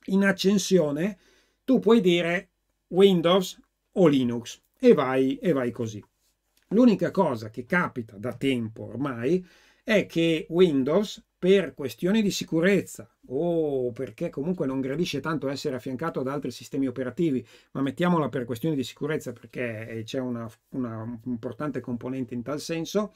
in accensione tu puoi dire Windows o Linux e vai, e vai così. L'unica cosa che capita da tempo ormai è che Windows per questioni di sicurezza o perché comunque non gradisce tanto essere affiancato ad altri sistemi operativi, ma mettiamola per questioni di sicurezza perché c'è una, una importante componente in tal senso,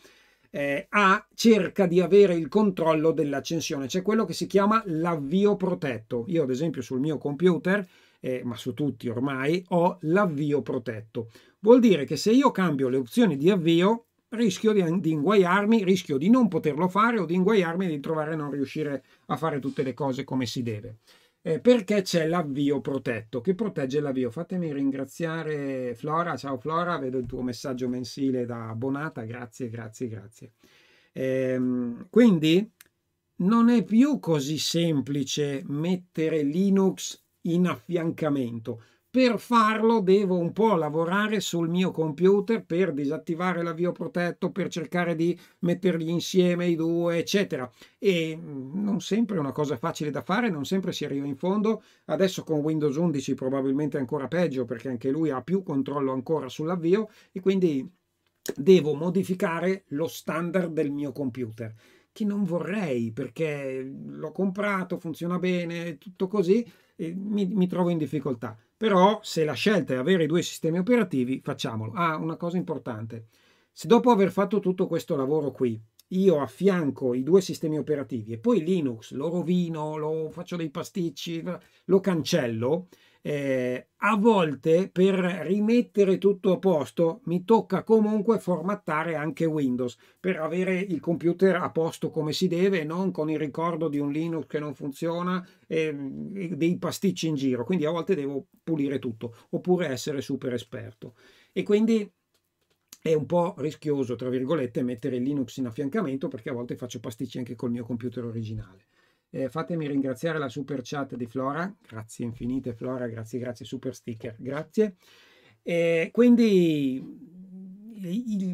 eh, ha, cerca di avere il controllo dell'accensione. C'è quello che si chiama l'avvio protetto. Io ad esempio sul mio computer, eh, ma su tutti ormai, ho l'avvio protetto. Vuol dire che se io cambio le opzioni di avvio, rischio di, di inguaiarmi, rischio di non poterlo fare o di inguaiarmi e di trovare a non riuscire a fare tutte le cose come si deve eh, perché c'è l'avvio protetto che protegge l'avvio. Fatemi ringraziare Flora, ciao Flora, vedo il tuo messaggio mensile da abbonata, grazie, grazie, grazie. Ehm, quindi non è più così semplice mettere Linux in affiancamento. Per farlo devo un po' lavorare sul mio computer per disattivare l'avvio protetto, per cercare di mettergli insieme i due, eccetera. E mm, non sempre è una cosa facile da fare, non sempre si arriva in fondo. Adesso con Windows 11 probabilmente è ancora peggio perché anche lui ha più controllo ancora sull'avvio e quindi devo modificare lo standard del mio computer che non vorrei perché l'ho comprato, funziona bene, tutto così, mi, mi trovo in difficoltà però se la scelta è avere i due sistemi operativi, facciamolo. Ah, una cosa importante. Se dopo aver fatto tutto questo lavoro qui, io affianco i due sistemi operativi e poi Linux lo rovino, lo faccio dei pasticci, lo cancello, eh, a volte per rimettere tutto a posto mi tocca comunque formattare anche Windows per avere il computer a posto come si deve non con il ricordo di un Linux che non funziona e, ehm, e dei pasticci in giro quindi a volte devo pulire tutto oppure essere super esperto e quindi è un po' rischioso tra virgolette mettere Linux in affiancamento perché a volte faccio pasticci anche col mio computer originale eh, fatemi ringraziare la super chat di Flora, grazie infinite Flora, grazie, grazie, super sticker, grazie. Eh, quindi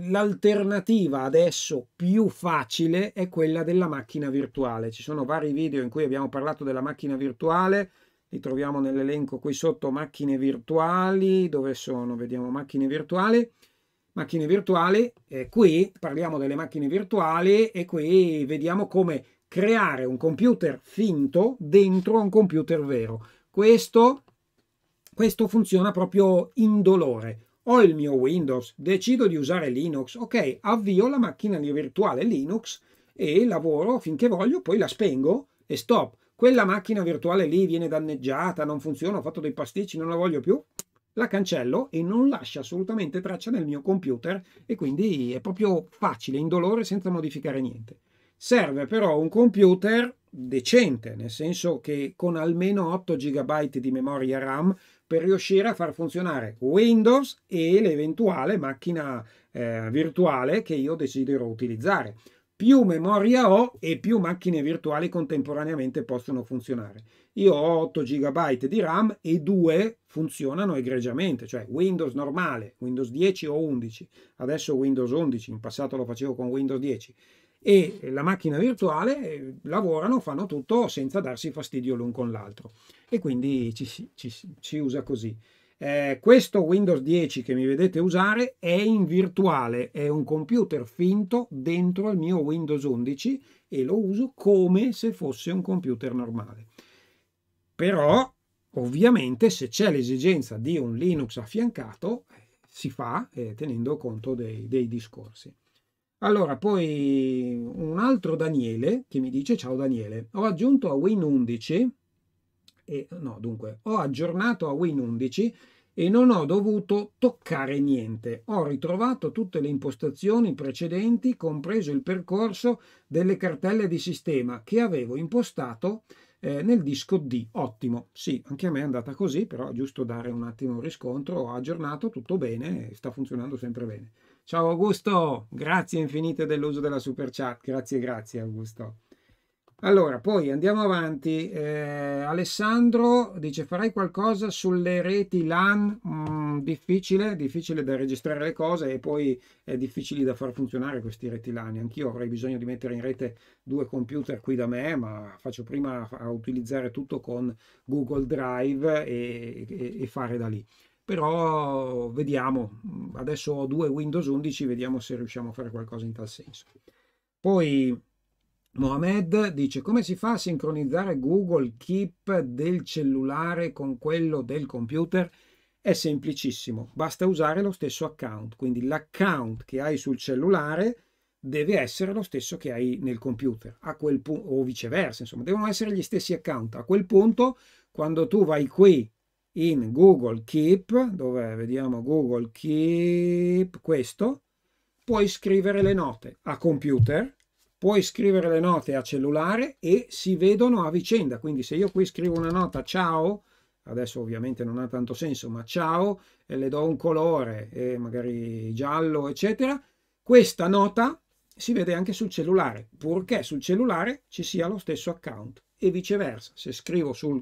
l'alternativa adesso più facile è quella della macchina virtuale. Ci sono vari video in cui abbiamo parlato della macchina virtuale, li troviamo nell'elenco qui sotto macchine virtuali, dove sono? Vediamo macchine virtuali. Macchine virtuali, eh, qui parliamo delle macchine virtuali e qui vediamo come creare un computer finto dentro un computer vero. Questo, questo funziona proprio indolore. Ho il mio Windows, decido di usare Linux, ok, avvio la macchina virtuale Linux e lavoro finché voglio, poi la spengo e stop. Quella macchina virtuale lì viene danneggiata, non funziona, ho fatto dei pasticci, non la voglio più, la cancello e non lascia assolutamente traccia nel mio computer e quindi è proprio facile, indolore, senza modificare niente. Serve però un computer decente, nel senso che con almeno 8 GB di memoria RAM per riuscire a far funzionare Windows e l'eventuale macchina eh, virtuale che io desidero utilizzare. Più memoria ho e più macchine virtuali contemporaneamente possono funzionare. Io ho 8 GB di RAM e due funzionano egregiamente, cioè Windows normale, Windows 10 o 11. Adesso Windows 11, in passato lo facevo con Windows 10 e la macchina virtuale eh, lavorano, fanno tutto senza darsi fastidio l'un con l'altro e quindi ci, ci, ci usa così. Eh, questo Windows 10 che mi vedete usare è in virtuale, è un computer finto dentro il mio Windows 11 e lo uso come se fosse un computer normale. Però ovviamente se c'è l'esigenza di un Linux affiancato eh, si fa eh, tenendo conto dei, dei discorsi. Allora, poi un altro Daniele che mi dice ciao Daniele, ho aggiunto a Win 11, e, no dunque, ho aggiornato a Win 11 e non ho dovuto toccare niente. Ho ritrovato tutte le impostazioni precedenti, compreso il percorso delle cartelle di sistema che avevo impostato eh, nel disco D. Ottimo, sì, anche a me è andata così, però giusto dare un attimo un riscontro, ho aggiornato tutto bene, sta funzionando sempre bene. Ciao Augusto, grazie infinite dell'uso della super chat. Grazie, grazie Augusto. Allora, poi andiamo avanti. Eh, Alessandro dice farai qualcosa sulle reti LAN? Mm, difficile, difficile da registrare le cose e poi è difficile da far funzionare questi reti LAN. Anch'io avrei bisogno di mettere in rete due computer qui da me, ma faccio prima a utilizzare tutto con Google Drive e, e, e fare da lì però vediamo, adesso ho due Windows 11, vediamo se riusciamo a fare qualcosa in tal senso. Poi Mohamed dice come si fa a sincronizzare Google Keep del cellulare con quello del computer? È semplicissimo, basta usare lo stesso account, quindi l'account che hai sul cellulare deve essere lo stesso che hai nel computer, a quel punto, o viceversa, insomma, devono essere gli stessi account. A quel punto, quando tu vai qui in Google Keep, dove vediamo Google Keep, questo, puoi scrivere le note a computer, puoi scrivere le note a cellulare e si vedono a vicenda. Quindi se io qui scrivo una nota ciao, adesso ovviamente non ha tanto senso, ma ciao, e le do un colore, eh, magari giallo, eccetera, questa nota si vede anche sul cellulare, purché sul cellulare ci sia lo stesso account e viceversa. Se scrivo sul,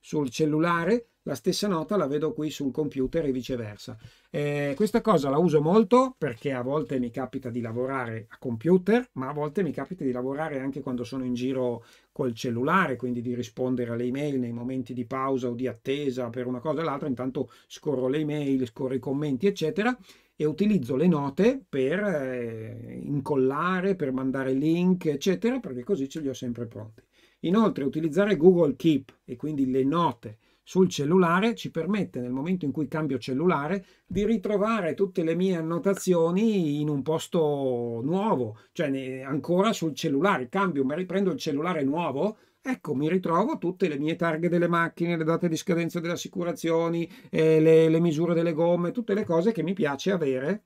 sul cellulare la stessa nota la vedo qui sul computer e viceversa. Eh, questa cosa la uso molto perché a volte mi capita di lavorare a computer, ma a volte mi capita di lavorare anche quando sono in giro col cellulare, quindi di rispondere alle email nei momenti di pausa o di attesa per una cosa o l'altra, intanto scorro le email, scorro i commenti, eccetera e utilizzo le note per eh, incollare, per mandare link, eccetera, perché così ce li ho sempre pronti. Inoltre utilizzare Google Keep e quindi le note sul cellulare ci permette nel momento in cui cambio cellulare di ritrovare tutte le mie annotazioni in un posto nuovo, cioè ancora sul cellulare, cambio, ma riprendo il cellulare nuovo, ecco mi ritrovo tutte le mie targhe delle macchine, le date di scadenza delle assicurazioni, eh, le, le misure delle gomme, tutte le cose che mi piace avere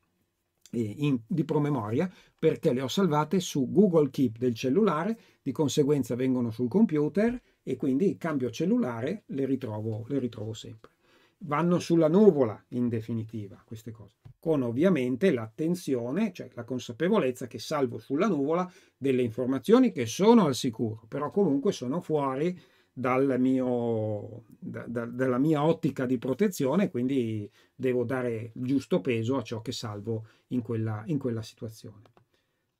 eh, in, di promemoria perché le ho salvate su Google Keep del cellulare, di conseguenza vengono sul computer e quindi cambio cellulare le ritrovo, le ritrovo sempre. Vanno sulla nuvola in definitiva queste cose, con ovviamente l'attenzione, cioè la consapevolezza che salvo sulla nuvola delle informazioni che sono al sicuro, però comunque sono fuori dal mio, da, da, dalla mia ottica di protezione, quindi devo dare il giusto peso a ciò che salvo in quella, in quella situazione.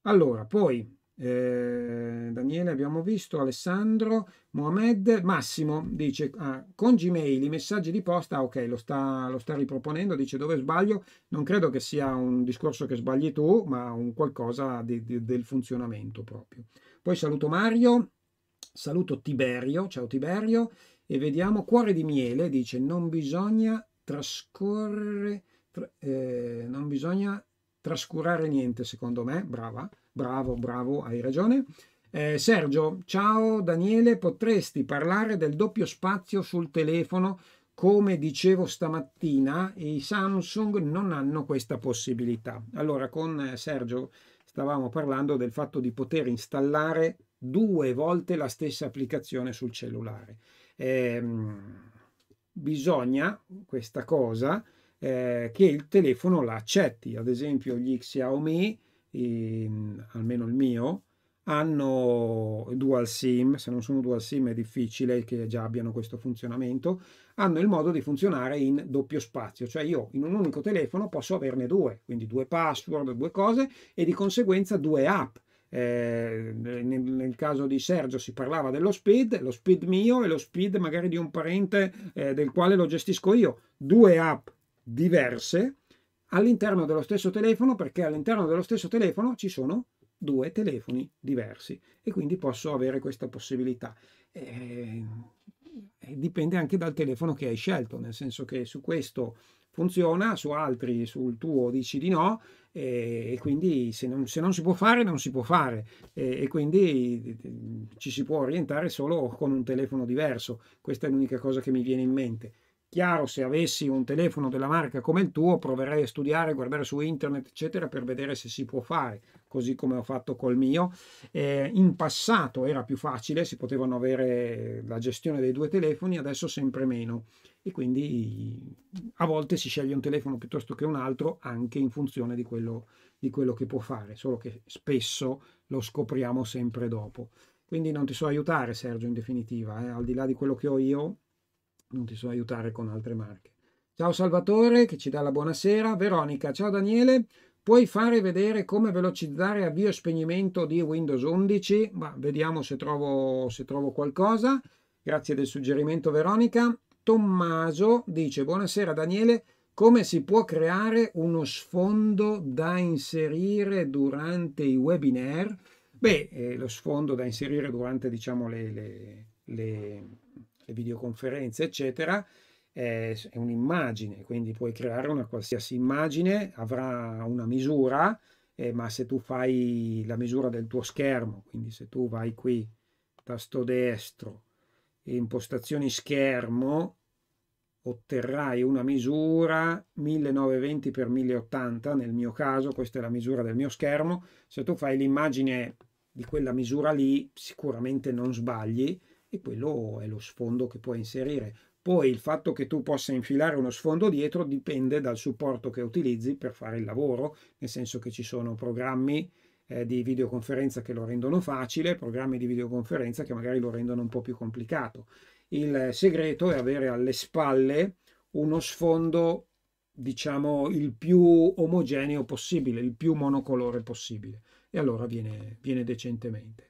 Allora, poi eh, Daniele abbiamo visto, Alessandro, Mohamed, Massimo dice ah, con Gmail i messaggi di posta, ok lo sta, lo sta, riproponendo, dice dove sbaglio, non credo che sia un discorso che sbagli tu, ma un qualcosa di, di, del funzionamento proprio. Poi saluto Mario, saluto Tiberio, ciao Tiberio, e vediamo Cuore di Miele dice non bisogna trascorrere, tra, eh, non bisogna trascurare niente, secondo me. Brava, bravo, bravo, hai ragione. Eh, Sergio, ciao Daniele, potresti parlare del doppio spazio sul telefono? Come dicevo stamattina, i Samsung non hanno questa possibilità. Allora, con eh, Sergio stavamo parlando del fatto di poter installare due volte la stessa applicazione sul cellulare. Eh, bisogna, questa cosa, eh, che il telefono la accetti. Ad esempio gli Xiaomi, ehm, almeno il mio, hanno dual SIM, se non sono dual SIM è difficile che già abbiano questo funzionamento, hanno il modo di funzionare in doppio spazio, cioè io in un unico telefono posso averne due, quindi due password, due cose e di conseguenza due app. Eh, nel, nel, caso di Sergio si parlava dello speed, lo speed mio e lo speed magari di un parente eh, del quale lo gestisco io, due app diverse all'interno dello stesso telefono perché all'interno dello stesso telefono ci sono due telefoni diversi e quindi posso avere questa possibilità. E eh, eh, dipende anche dal telefono che hai scelto, nel senso che su questo funziona, su altri, sul tuo dici di no e quindi se non, se non si può fare non si può fare e, e, quindi mm, ci si può orientare solo con un telefono diverso. Questa è l'unica cosa che mi viene in mente. Chiaro, se avessi un telefono della marca come il tuo, proverei a studiare, guardare su internet, eccetera, per vedere se si può fare, così come ho fatto col mio. Eh, in passato era più facile, si potevano avere la gestione dei due telefoni, adesso sempre meno. E quindi a volte si sceglie un telefono piuttosto che un altro anche in funzione di quello, di quello che può fare, solo che spesso lo scopriamo sempre dopo. Quindi non ti so aiutare, Sergio, in definitiva, eh? al di là di quello che ho io, non ti so aiutare con altre marche. Ciao Salvatore che ci dà la buonasera. Veronica, ciao Daniele. Puoi fare vedere come velocizzare avvio e spegnimento di Windows 11? Ma vediamo se trovo, se trovo qualcosa. Grazie del suggerimento Veronica. Tommaso dice buonasera Daniele, come si può creare uno sfondo da inserire durante i webinar? Beh, eh, lo sfondo da inserire durante diciamo le, le, le le videoconferenze, eccetera, è, un'immagine, quindi puoi creare una qualsiasi immagine, avrà una misura, eh, ma se tu fai la misura del tuo schermo, quindi se tu vai qui, tasto destro, impostazioni schermo, otterrai una misura 1920x1080, nel mio caso questa è la misura del mio schermo, se tu fai l'immagine di quella misura lì sicuramente non sbagli, e quello è lo sfondo che puoi inserire. Poi il fatto che tu possa infilare uno sfondo dietro dipende dal supporto che utilizzi per fare il lavoro, nel senso che ci sono programmi eh, di videoconferenza che lo rendono facile, programmi di videoconferenza che magari lo rendono un po' più complicato. Il segreto è avere alle spalle uno sfondo, diciamo, il più omogeneo possibile, il più monocolore possibile. E allora viene, viene decentemente.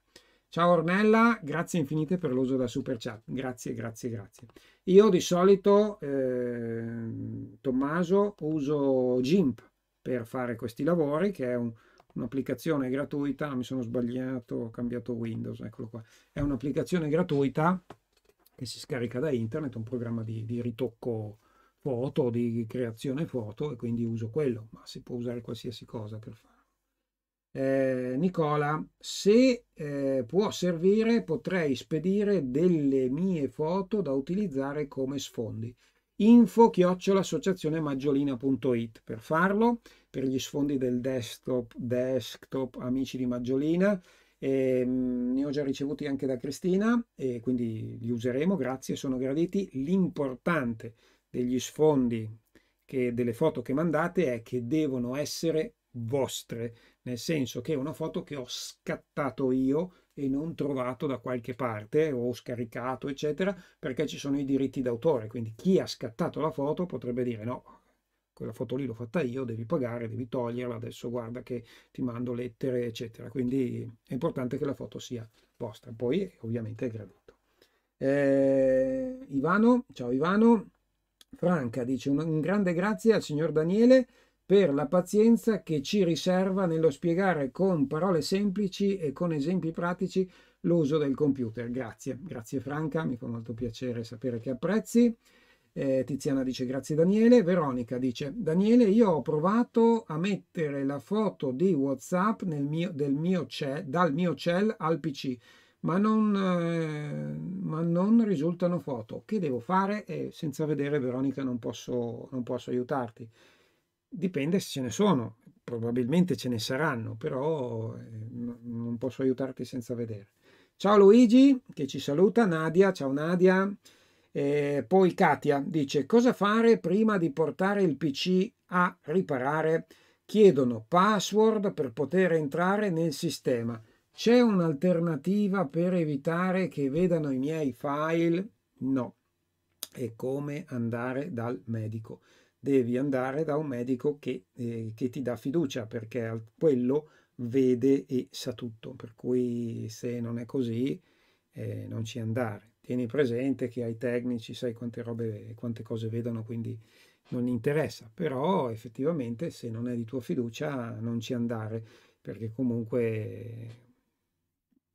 Ciao Ornella, grazie infinite per l'uso da super chat. Grazie, grazie, grazie. Io di solito, eh, Tommaso, uso GIMP per fare questi lavori, che è un, un'applicazione gratuita. No, mi sono sbagliato, ho cambiato Windows, eccolo qua. È un'applicazione gratuita che si scarica da internet, un programma di, di ritocco foto, di creazione foto, e quindi uso quello, ma si può usare qualsiasi cosa per fare eh, Nicola, se eh, può servire potrei spedire delle mie foto da utilizzare come sfondi. Info chiocciolassociazione maggiolina.it per farlo, per gli sfondi del desktop, desktop amici di Maggiolina. E, ehm, mh, ne ho già ricevuti anche da Cristina e quindi li useremo, grazie, sono graditi. L'importante degli sfondi, che, delle foto che mandate, è che devono essere vostre, nel senso che è una foto che ho scattato io e non trovato da qualche parte o scaricato, eccetera, perché ci sono i diritti d'autore. Quindi chi ha scattato la foto potrebbe dire no, quella foto lì l'ho fatta io, devi pagare, devi toglierla, adesso guarda che ti mando lettere, eccetera. Quindi è importante che la foto sia vostra. Poi ovviamente è gratuito. Eh, Ivano, ciao Ivano. Franca dice un, un grande grazie al signor Daniele per la pazienza che ci riserva nello spiegare con parole semplici e con esempi pratici l'uso del computer. Grazie, grazie Franca, mi fa molto piacere sapere che apprezzi. Eh, Tiziana dice grazie Daniele, Veronica dice Daniele io ho provato a mettere la foto di Whatsapp mio, mio cell, dal mio cell al PC ma non, eh, ma non, risultano foto, che devo fare? Eh, senza vedere Veronica non posso, non posso aiutarti dipende se ce ne sono, probabilmente ce ne saranno, però ehm, non posso aiutarti senza vedere. Ciao Luigi che ci saluta, Nadia, ciao Nadia. E eh, poi Katia dice cosa fare prima di portare il PC a riparare? Chiedono password per poter entrare nel sistema. C'è un'alternativa per evitare che vedano i miei file? No. È come andare dal medico devi andare da un medico che, eh, che ti dà fiducia perché quello vede e sa tutto, per cui se non è così eh, non ci andare. Tieni presente che ai tecnici sai quante robe quante cose vedono, quindi non interessa, però effettivamente se non è di tua fiducia non ci andare, perché comunque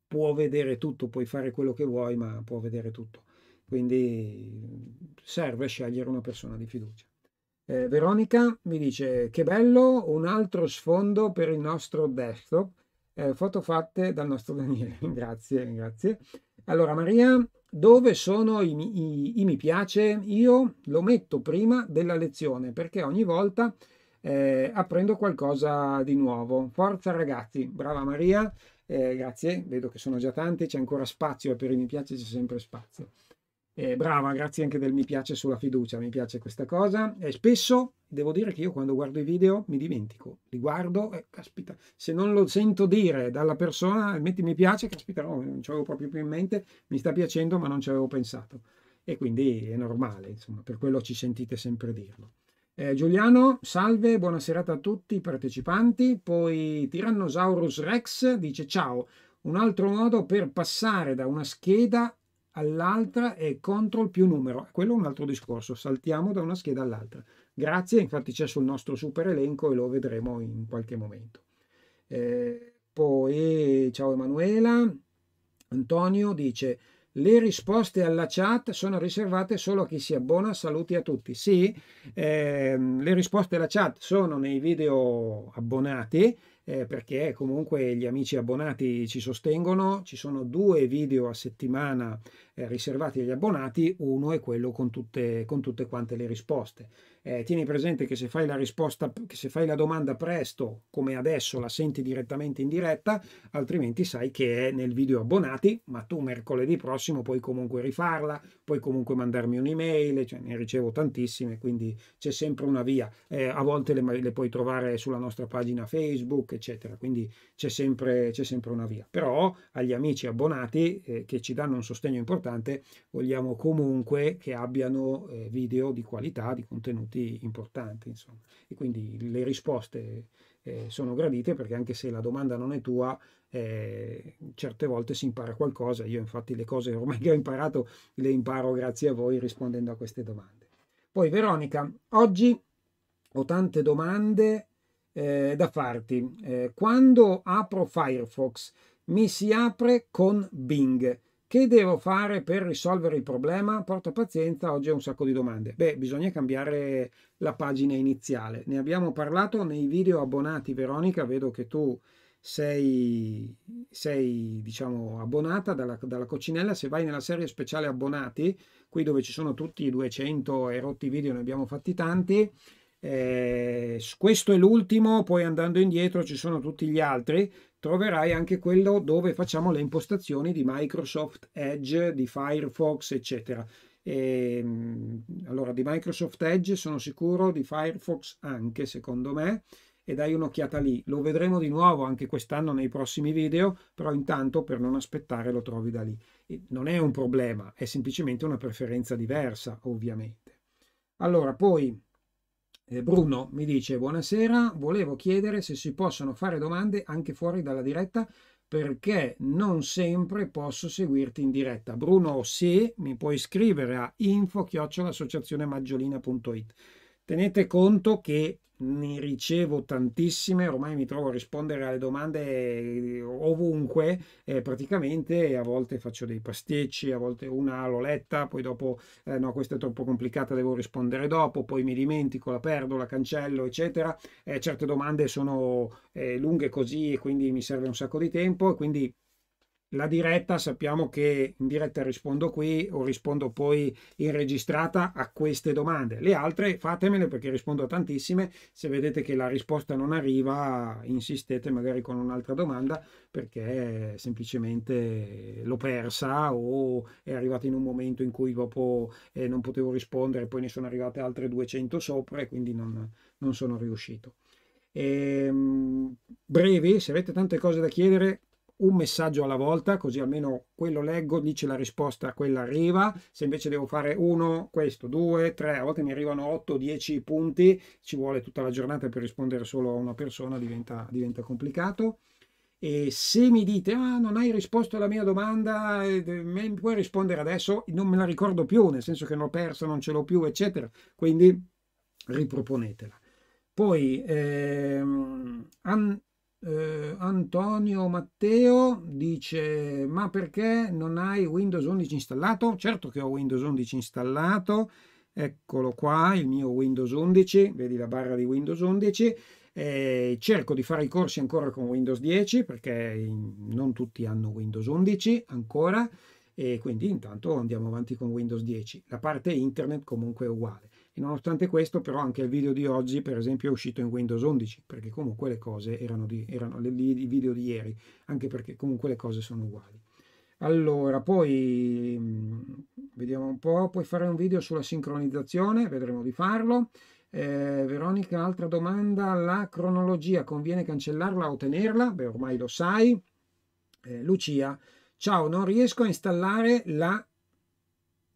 può vedere tutto, puoi fare quello che vuoi, ma può vedere tutto. Quindi serve scegliere una persona di fiducia. Eh, Veronica mi dice che bello un altro sfondo per il nostro desktop, eh, foto fatte dal nostro Daniele, grazie, grazie. Allora Maria, dove sono i, i, i, mi piace? Io lo metto prima della lezione perché ogni volta eh, apprendo qualcosa di nuovo. Forza ragazzi, brava Maria, eh, grazie, vedo che sono già tanti, c'è ancora spazio per i mi piace c'è sempre spazio. Eh, brava, grazie anche del mi piace sulla fiducia, mi piace questa cosa. E eh, spesso devo dire che io quando guardo i video mi dimentico, li guardo e caspita, se non lo sento dire dalla persona, metti mi piace, caspita, oh, non ce l'avevo proprio più in mente, mi sta piacendo ma non ci avevo pensato. E quindi è normale, insomma, per quello ci sentite sempre dirlo. Eh, Giuliano, salve, buona serata a tutti i partecipanti. Poi Tyrannosaurus Rex dice ciao, un altro modo per passare da una scheda all'altra e CTRL più numero. Quello è un altro discorso, saltiamo da una scheda all'altra. Grazie, infatti c'è sul nostro super elenco e lo vedremo in qualche momento. Eh, poi, ciao Emanuela, Antonio dice le risposte alla chat sono riservate solo a chi si abbona. Saluti a tutti. Sì, ehm, le risposte alla chat sono nei video abbonati. Eh, perché comunque gli amici abbonati ci sostengono, ci sono due video a settimana eh, riservati agli abbonati, uno è quello con tutte, con tutte quante le risposte. Eh, tieni presente che se fai la risposta, che se fai la domanda presto, come adesso, la senti direttamente in diretta, altrimenti sai che è nel video abbonati, ma tu mercoledì prossimo puoi comunque rifarla, puoi comunque mandarmi un'email, cioè ne ricevo tantissime, quindi c'è sempre una via. Eh, a volte le, le, puoi trovare sulla nostra pagina Facebook, eccetera, quindi c'è sempre, c'è sempre una via. Però agli amici abbonati eh, che ci danno un sostegno importante, importante, vogliamo comunque che abbiano eh, video di qualità, di contenuti importanti, insomma. E quindi le risposte eh, sono gradite perché anche se la domanda non è tua, eh, certe volte si impara qualcosa. Io infatti le cose ormai che ho imparato le imparo grazie a voi rispondendo a queste domande. Poi Veronica, oggi ho tante domande eh, da farti. Eh, quando apro Firefox mi si apre con Bing. Che devo fare per risolvere il problema? Porta pazienza, oggi ho un sacco di domande. Beh, bisogna cambiare la pagina iniziale. Ne abbiamo parlato nei video abbonati, Veronica, vedo che tu sei, sei diciamo, abbonata dalla, dalla Coccinella. Se vai nella serie speciale abbonati, qui dove ci sono tutti i 200 erotti video, ne abbiamo fatti tanti, eh, questo è l'ultimo, poi andando indietro ci sono tutti gli altri troverai anche quello dove facciamo le impostazioni di Microsoft Edge, di Firefox, eccetera. E, ehm, allora, di Microsoft Edge sono sicuro, di Firefox anche, secondo me, e dai un'occhiata lì. Lo vedremo di nuovo anche quest'anno nei prossimi video, però intanto per non aspettare lo trovi da lì. non è un problema, è semplicemente una preferenza diversa, ovviamente. Allora, poi eh, Bruno mi dice buonasera, volevo chiedere se si possono fare domande anche fuori dalla diretta perché non sempre posso seguirti in diretta. Bruno, se mi puoi scrivere a info maggiolinait Tenete conto che ne ricevo tantissime, ormai mi trovo a rispondere alle domande eh, ovunque, eh, praticamente a volte faccio dei pasticci, a volte una l'ho letta, poi dopo eh, no, questa è troppo complicata, devo rispondere dopo, poi mi dimentico, la perdo, la cancello, eccetera. Eh, certe domande sono eh, lunghe così e quindi mi serve un sacco di tempo e quindi la diretta sappiamo che in diretta rispondo qui o rispondo poi in registrata a queste domande. Le altre fatemele perché rispondo a tantissime. Se vedete che la risposta non arriva, insistete magari con un'altra domanda perché semplicemente l'ho persa o è arrivata in un momento in cui dopo eh, non potevo rispondere, poi ne sono arrivate altre 200 sopra e quindi non, non sono riuscito. E, ehm, brevi, se avete tante cose da chiedere, un messaggio alla volta, così almeno quello leggo, lì c'è la risposta, quella arriva. Se invece devo fare uno, questo, due, tre, a volte mi arrivano 8-10 punti, ci vuole tutta la giornata per rispondere solo a una persona, diventa, diventa complicato. E se mi dite, ah, non hai risposto alla mia domanda, eh, mi puoi rispondere adesso, non me la ricordo più, nel senso che l'ho persa, non ce l'ho più, eccetera. Quindi riproponetela. Poi, ehm, eh, Antonio Matteo dice ma perché non hai Windows 11 installato? Certo che ho Windows 11 installato, eccolo qua il mio Windows 11, vedi la barra di Windows 11. Eh, cerco di fare i corsi ancora con Windows 10 perché non tutti hanno Windows 11 ancora e quindi intanto andiamo avanti con Windows 10. La parte internet comunque è uguale. E nonostante questo, però, anche il video di oggi, per esempio, è uscito in Windows 11, perché comunque le cose erano, di, erano i video di ieri, anche perché comunque le cose sono uguali. Allora, poi mm, vediamo un po', puoi fare un video sulla sincronizzazione, vedremo di farlo. Eh, Veronica, altra domanda, la cronologia conviene cancellarla o tenerla? Beh, ormai lo sai. Eh, Lucia, ciao, non riesco a installare la,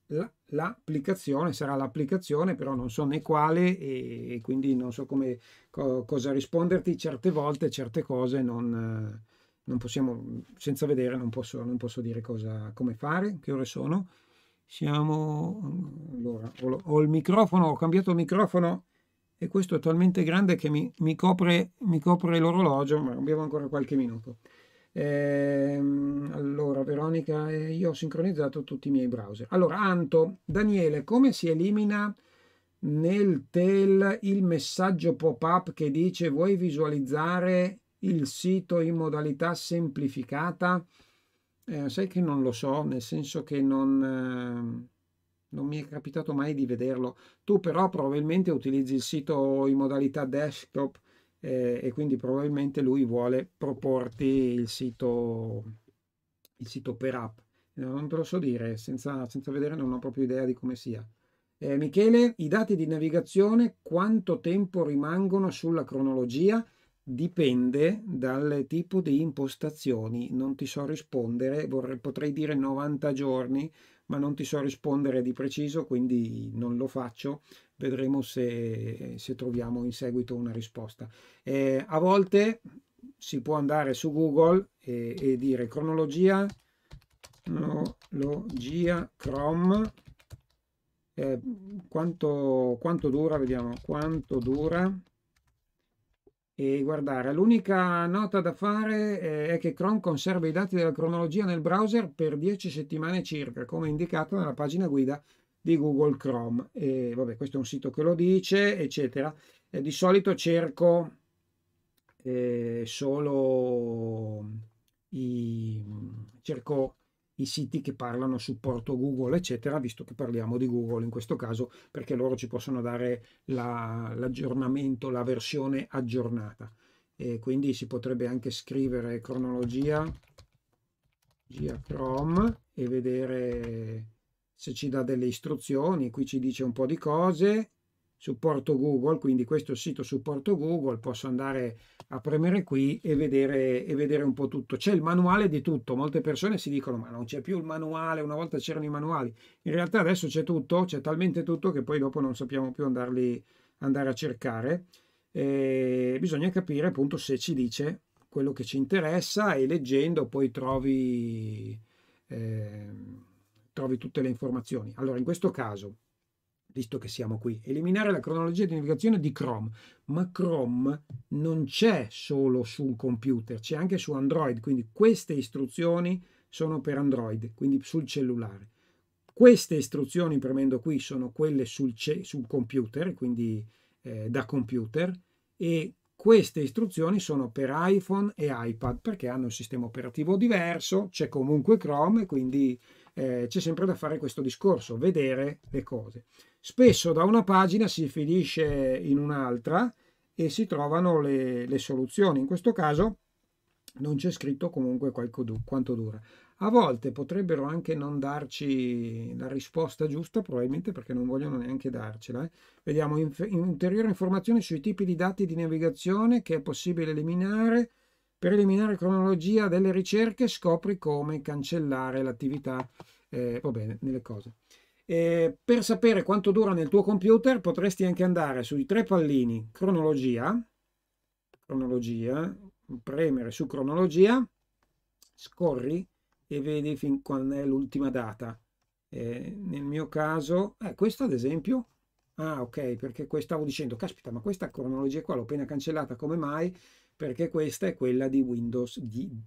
la l'applicazione, sarà l'applicazione, però non so né quale e quindi non so come, co, cosa risponderti. Certe volte, certe cose non, non possiamo, senza vedere, non posso, non posso dire cosa, come fare, che ore sono. Siamo, allora, ho, ho il microfono, ho cambiato il microfono e questo è talmente grande che mi, mi copre, mi copre l'orologio, ma abbiamo ancora qualche minuto. Ehm, allora, Veronica, eh, io ho sincronizzato tutti i miei browser. Allora, Anto, Daniele, come si elimina nel tel il messaggio pop-up che dice vuoi visualizzare il sito in modalità semplificata? Eh, sai che non lo so, nel senso che non... Eh non mi è capitato mai di vederlo. Tu però probabilmente utilizzi il sito in modalità desktop eh, e quindi probabilmente lui vuole proporti il sito, il sito per app. Eh, non te lo so dire, senza, senza vedere non ho proprio idea di come sia. Eh, Michele, i dati di navigazione quanto tempo rimangono sulla cronologia? Dipende dal tipo di impostazioni, non ti so rispondere, vorrei, potrei dire 90 giorni ma non ti so rispondere di preciso, quindi non lo faccio. Vedremo se, se troviamo in seguito una risposta. Eh, a volte si può andare su Google e, e dire cronologia, cronologia Chrome. Eh, quanto, quanto dura? Vediamo quanto dura e guardare. L'unica nota da fare eh, è che Chrome conserva i dati della cronologia nel browser per 10 settimane circa, come indicato nella pagina guida di Google Chrome. E, vabbè, questo è un sito che lo dice, eccetera. E di solito cerco eh, solo i cerco i siti che parlano supporto Google, eccetera, visto che parliamo di Google in questo caso, perché loro ci possono dare la, l'aggiornamento, la versione aggiornata. E quindi si potrebbe anche scrivere cronologia Gia Chrome e vedere se ci dà delle istruzioni. Qui ci dice un po' di cose, supporto Google, quindi questo è il sito supporto Google, posso andare a premere qui e vedere, e vedere un po' tutto. C'è il manuale di tutto, molte persone si dicono ma non c'è più il manuale, una volta c'erano i manuali, in realtà adesso c'è tutto, c'è talmente tutto che poi dopo non sappiamo più andarli, andare a cercare. E eh, bisogna capire appunto se ci dice quello che ci interessa e leggendo poi trovi, eh, trovi tutte le informazioni. Allora in questo caso visto che siamo qui, eliminare la cronologia di navigazione di Chrome. Ma Chrome non c'è solo sul computer, c'è anche su Android, quindi queste istruzioni sono per Android, quindi sul cellulare. Queste istruzioni, premendo qui, sono quelle sul, sul computer, quindi eh, da computer, e queste istruzioni sono per iPhone e iPad, perché hanno un sistema operativo diverso, c'è comunque Chrome, quindi eh, c'è sempre da fare questo discorso, vedere le cose. Spesso da una pagina si finisce in un'altra e si trovano le, le soluzioni. In questo caso non c'è scritto comunque quanto dura. A volte potrebbero anche non darci la risposta giusta, probabilmente perché non vogliono neanche darcela. Eh. Vediamo in, in ulteriori informazioni sui tipi di dati di navigazione che è possibile eliminare, per eliminare cronologia delle ricerche scopri come cancellare l'attività, eh, va bene, nelle cose. E eh, per sapere quanto dura nel tuo computer potresti anche andare sui tre pallini cronologia, cronologia, premere su cronologia, scorri e vedi fin quando è l'ultima data. Eh, nel mio caso, eh, questa ad esempio, ah ok, perché stavo dicendo, caspita, ma questa cronologia qua l'ho appena cancellata, come mai? perché questa è quella di Windows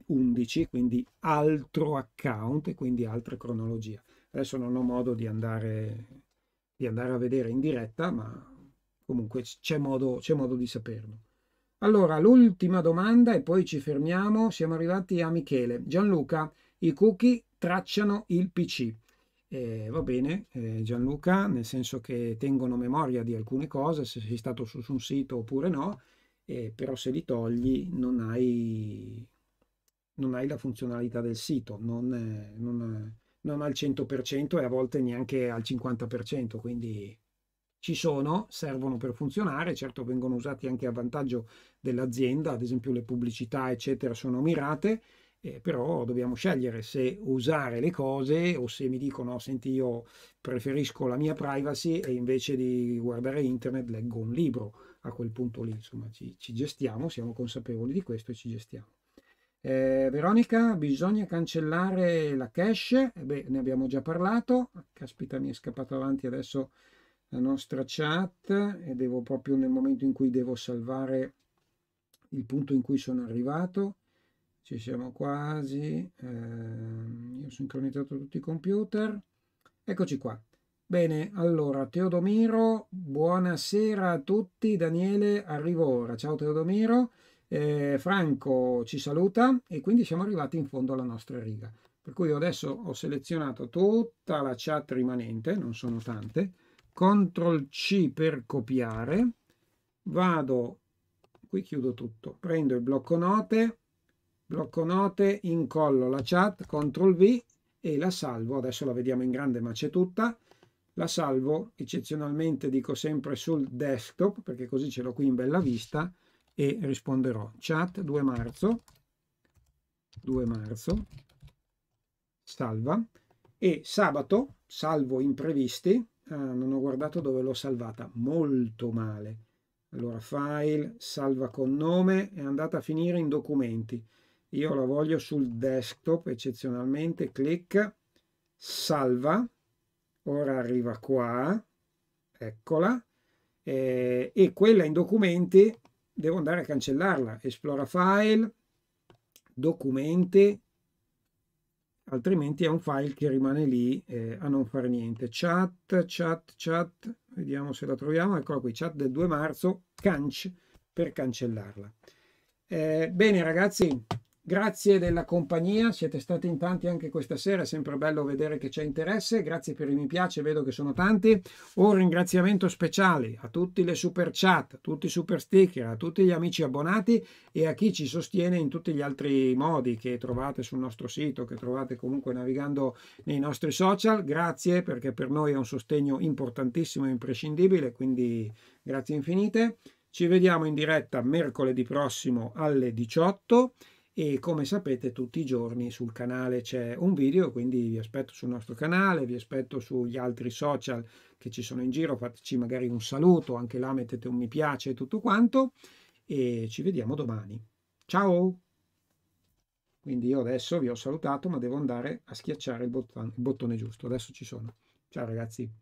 11, quindi altro account e quindi altra cronologia. Adesso non ho modo di andare, di andare a vedere in diretta, ma comunque c'è modo, c'è modo di saperlo. Allora, l'ultima domanda e poi ci fermiamo. Siamo arrivati a Michele. Gianluca, i cookie tracciano il PC. Eh, va bene, eh, Gianluca, nel senso che tengono memoria di alcune cose, se sei stato su, su un sito oppure no, eh, però se li togli non hai, non hai la funzionalità del sito, non, eh, non, non al 100% e a volte neanche al 50%, quindi ci sono, servono per funzionare, certo vengono usati anche a vantaggio dell'azienda, ad esempio le pubblicità eccetera sono mirate, eh, però dobbiamo scegliere se usare le cose o se mi dicono senti io preferisco la mia privacy e invece di guardare internet leggo un libro a quel punto lì, insomma, ci, ci gestiamo, siamo consapevoli di questo e ci gestiamo. Eh, Veronica, bisogna cancellare la cache? Eh, beh, ne abbiamo già parlato. Caspita, mi è scappato avanti adesso la nostra chat e devo proprio nel momento in cui devo salvare il punto in cui sono arrivato. Ci siamo quasi. Eh, io ho sincronizzato tutti i computer. Eccoci qua. Bene, allora Teodomiro, buonasera a tutti, Daniele arrivo ora, ciao Teodomiro, eh, Franco ci saluta e quindi siamo arrivati in fondo alla nostra riga. Per cui adesso ho selezionato tutta la chat rimanente, non sono tante, CTRL C per copiare, vado, qui chiudo tutto, prendo il blocco note, blocco note, incollo la chat, CTRL V e la salvo, adesso la vediamo in grande ma c'è tutta, la salvo eccezionalmente dico sempre sul desktop perché così ce l'ho qui in bella vista e risponderò chat 2 marzo 2 marzo salva e sabato salvo imprevisti ah, non ho guardato dove l'ho salvata molto male allora file salva con nome è andata a finire in documenti io la voglio sul desktop eccezionalmente clic salva ora arriva qua, eccola, eh, e quella in documenti devo andare a cancellarla, esplora file, documenti, altrimenti è un file che rimane lì eh, a non fare niente. Chat, chat, chat, vediamo se la troviamo, eccola qui, chat del 2 marzo, canc, per cancellarla. Eh, bene ragazzi, Grazie della compagnia, siete stati in tanti anche questa sera, è sempre bello vedere che c'è interesse, grazie per i mi piace, vedo che sono tanti. Un ringraziamento speciale a tutte le super chat, a tutti i super sticker, a tutti gli amici abbonati e a chi ci sostiene in tutti gli altri modi che trovate sul nostro sito, che trovate comunque navigando nei nostri social. Grazie perché per noi è un sostegno importantissimo e imprescindibile, quindi grazie infinite. Ci vediamo in diretta mercoledì prossimo alle 18 e come sapete tutti i giorni sul canale c'è un video, quindi vi aspetto sul nostro canale, vi aspetto sugli altri social che ci sono in giro, fateci magari un saluto, anche là mettete un mi piace e tutto quanto e ci vediamo domani. Ciao! Quindi io adesso vi ho salutato ma devo andare a schiacciare il bottone, il bottone giusto, adesso ci sono. Ciao ragazzi!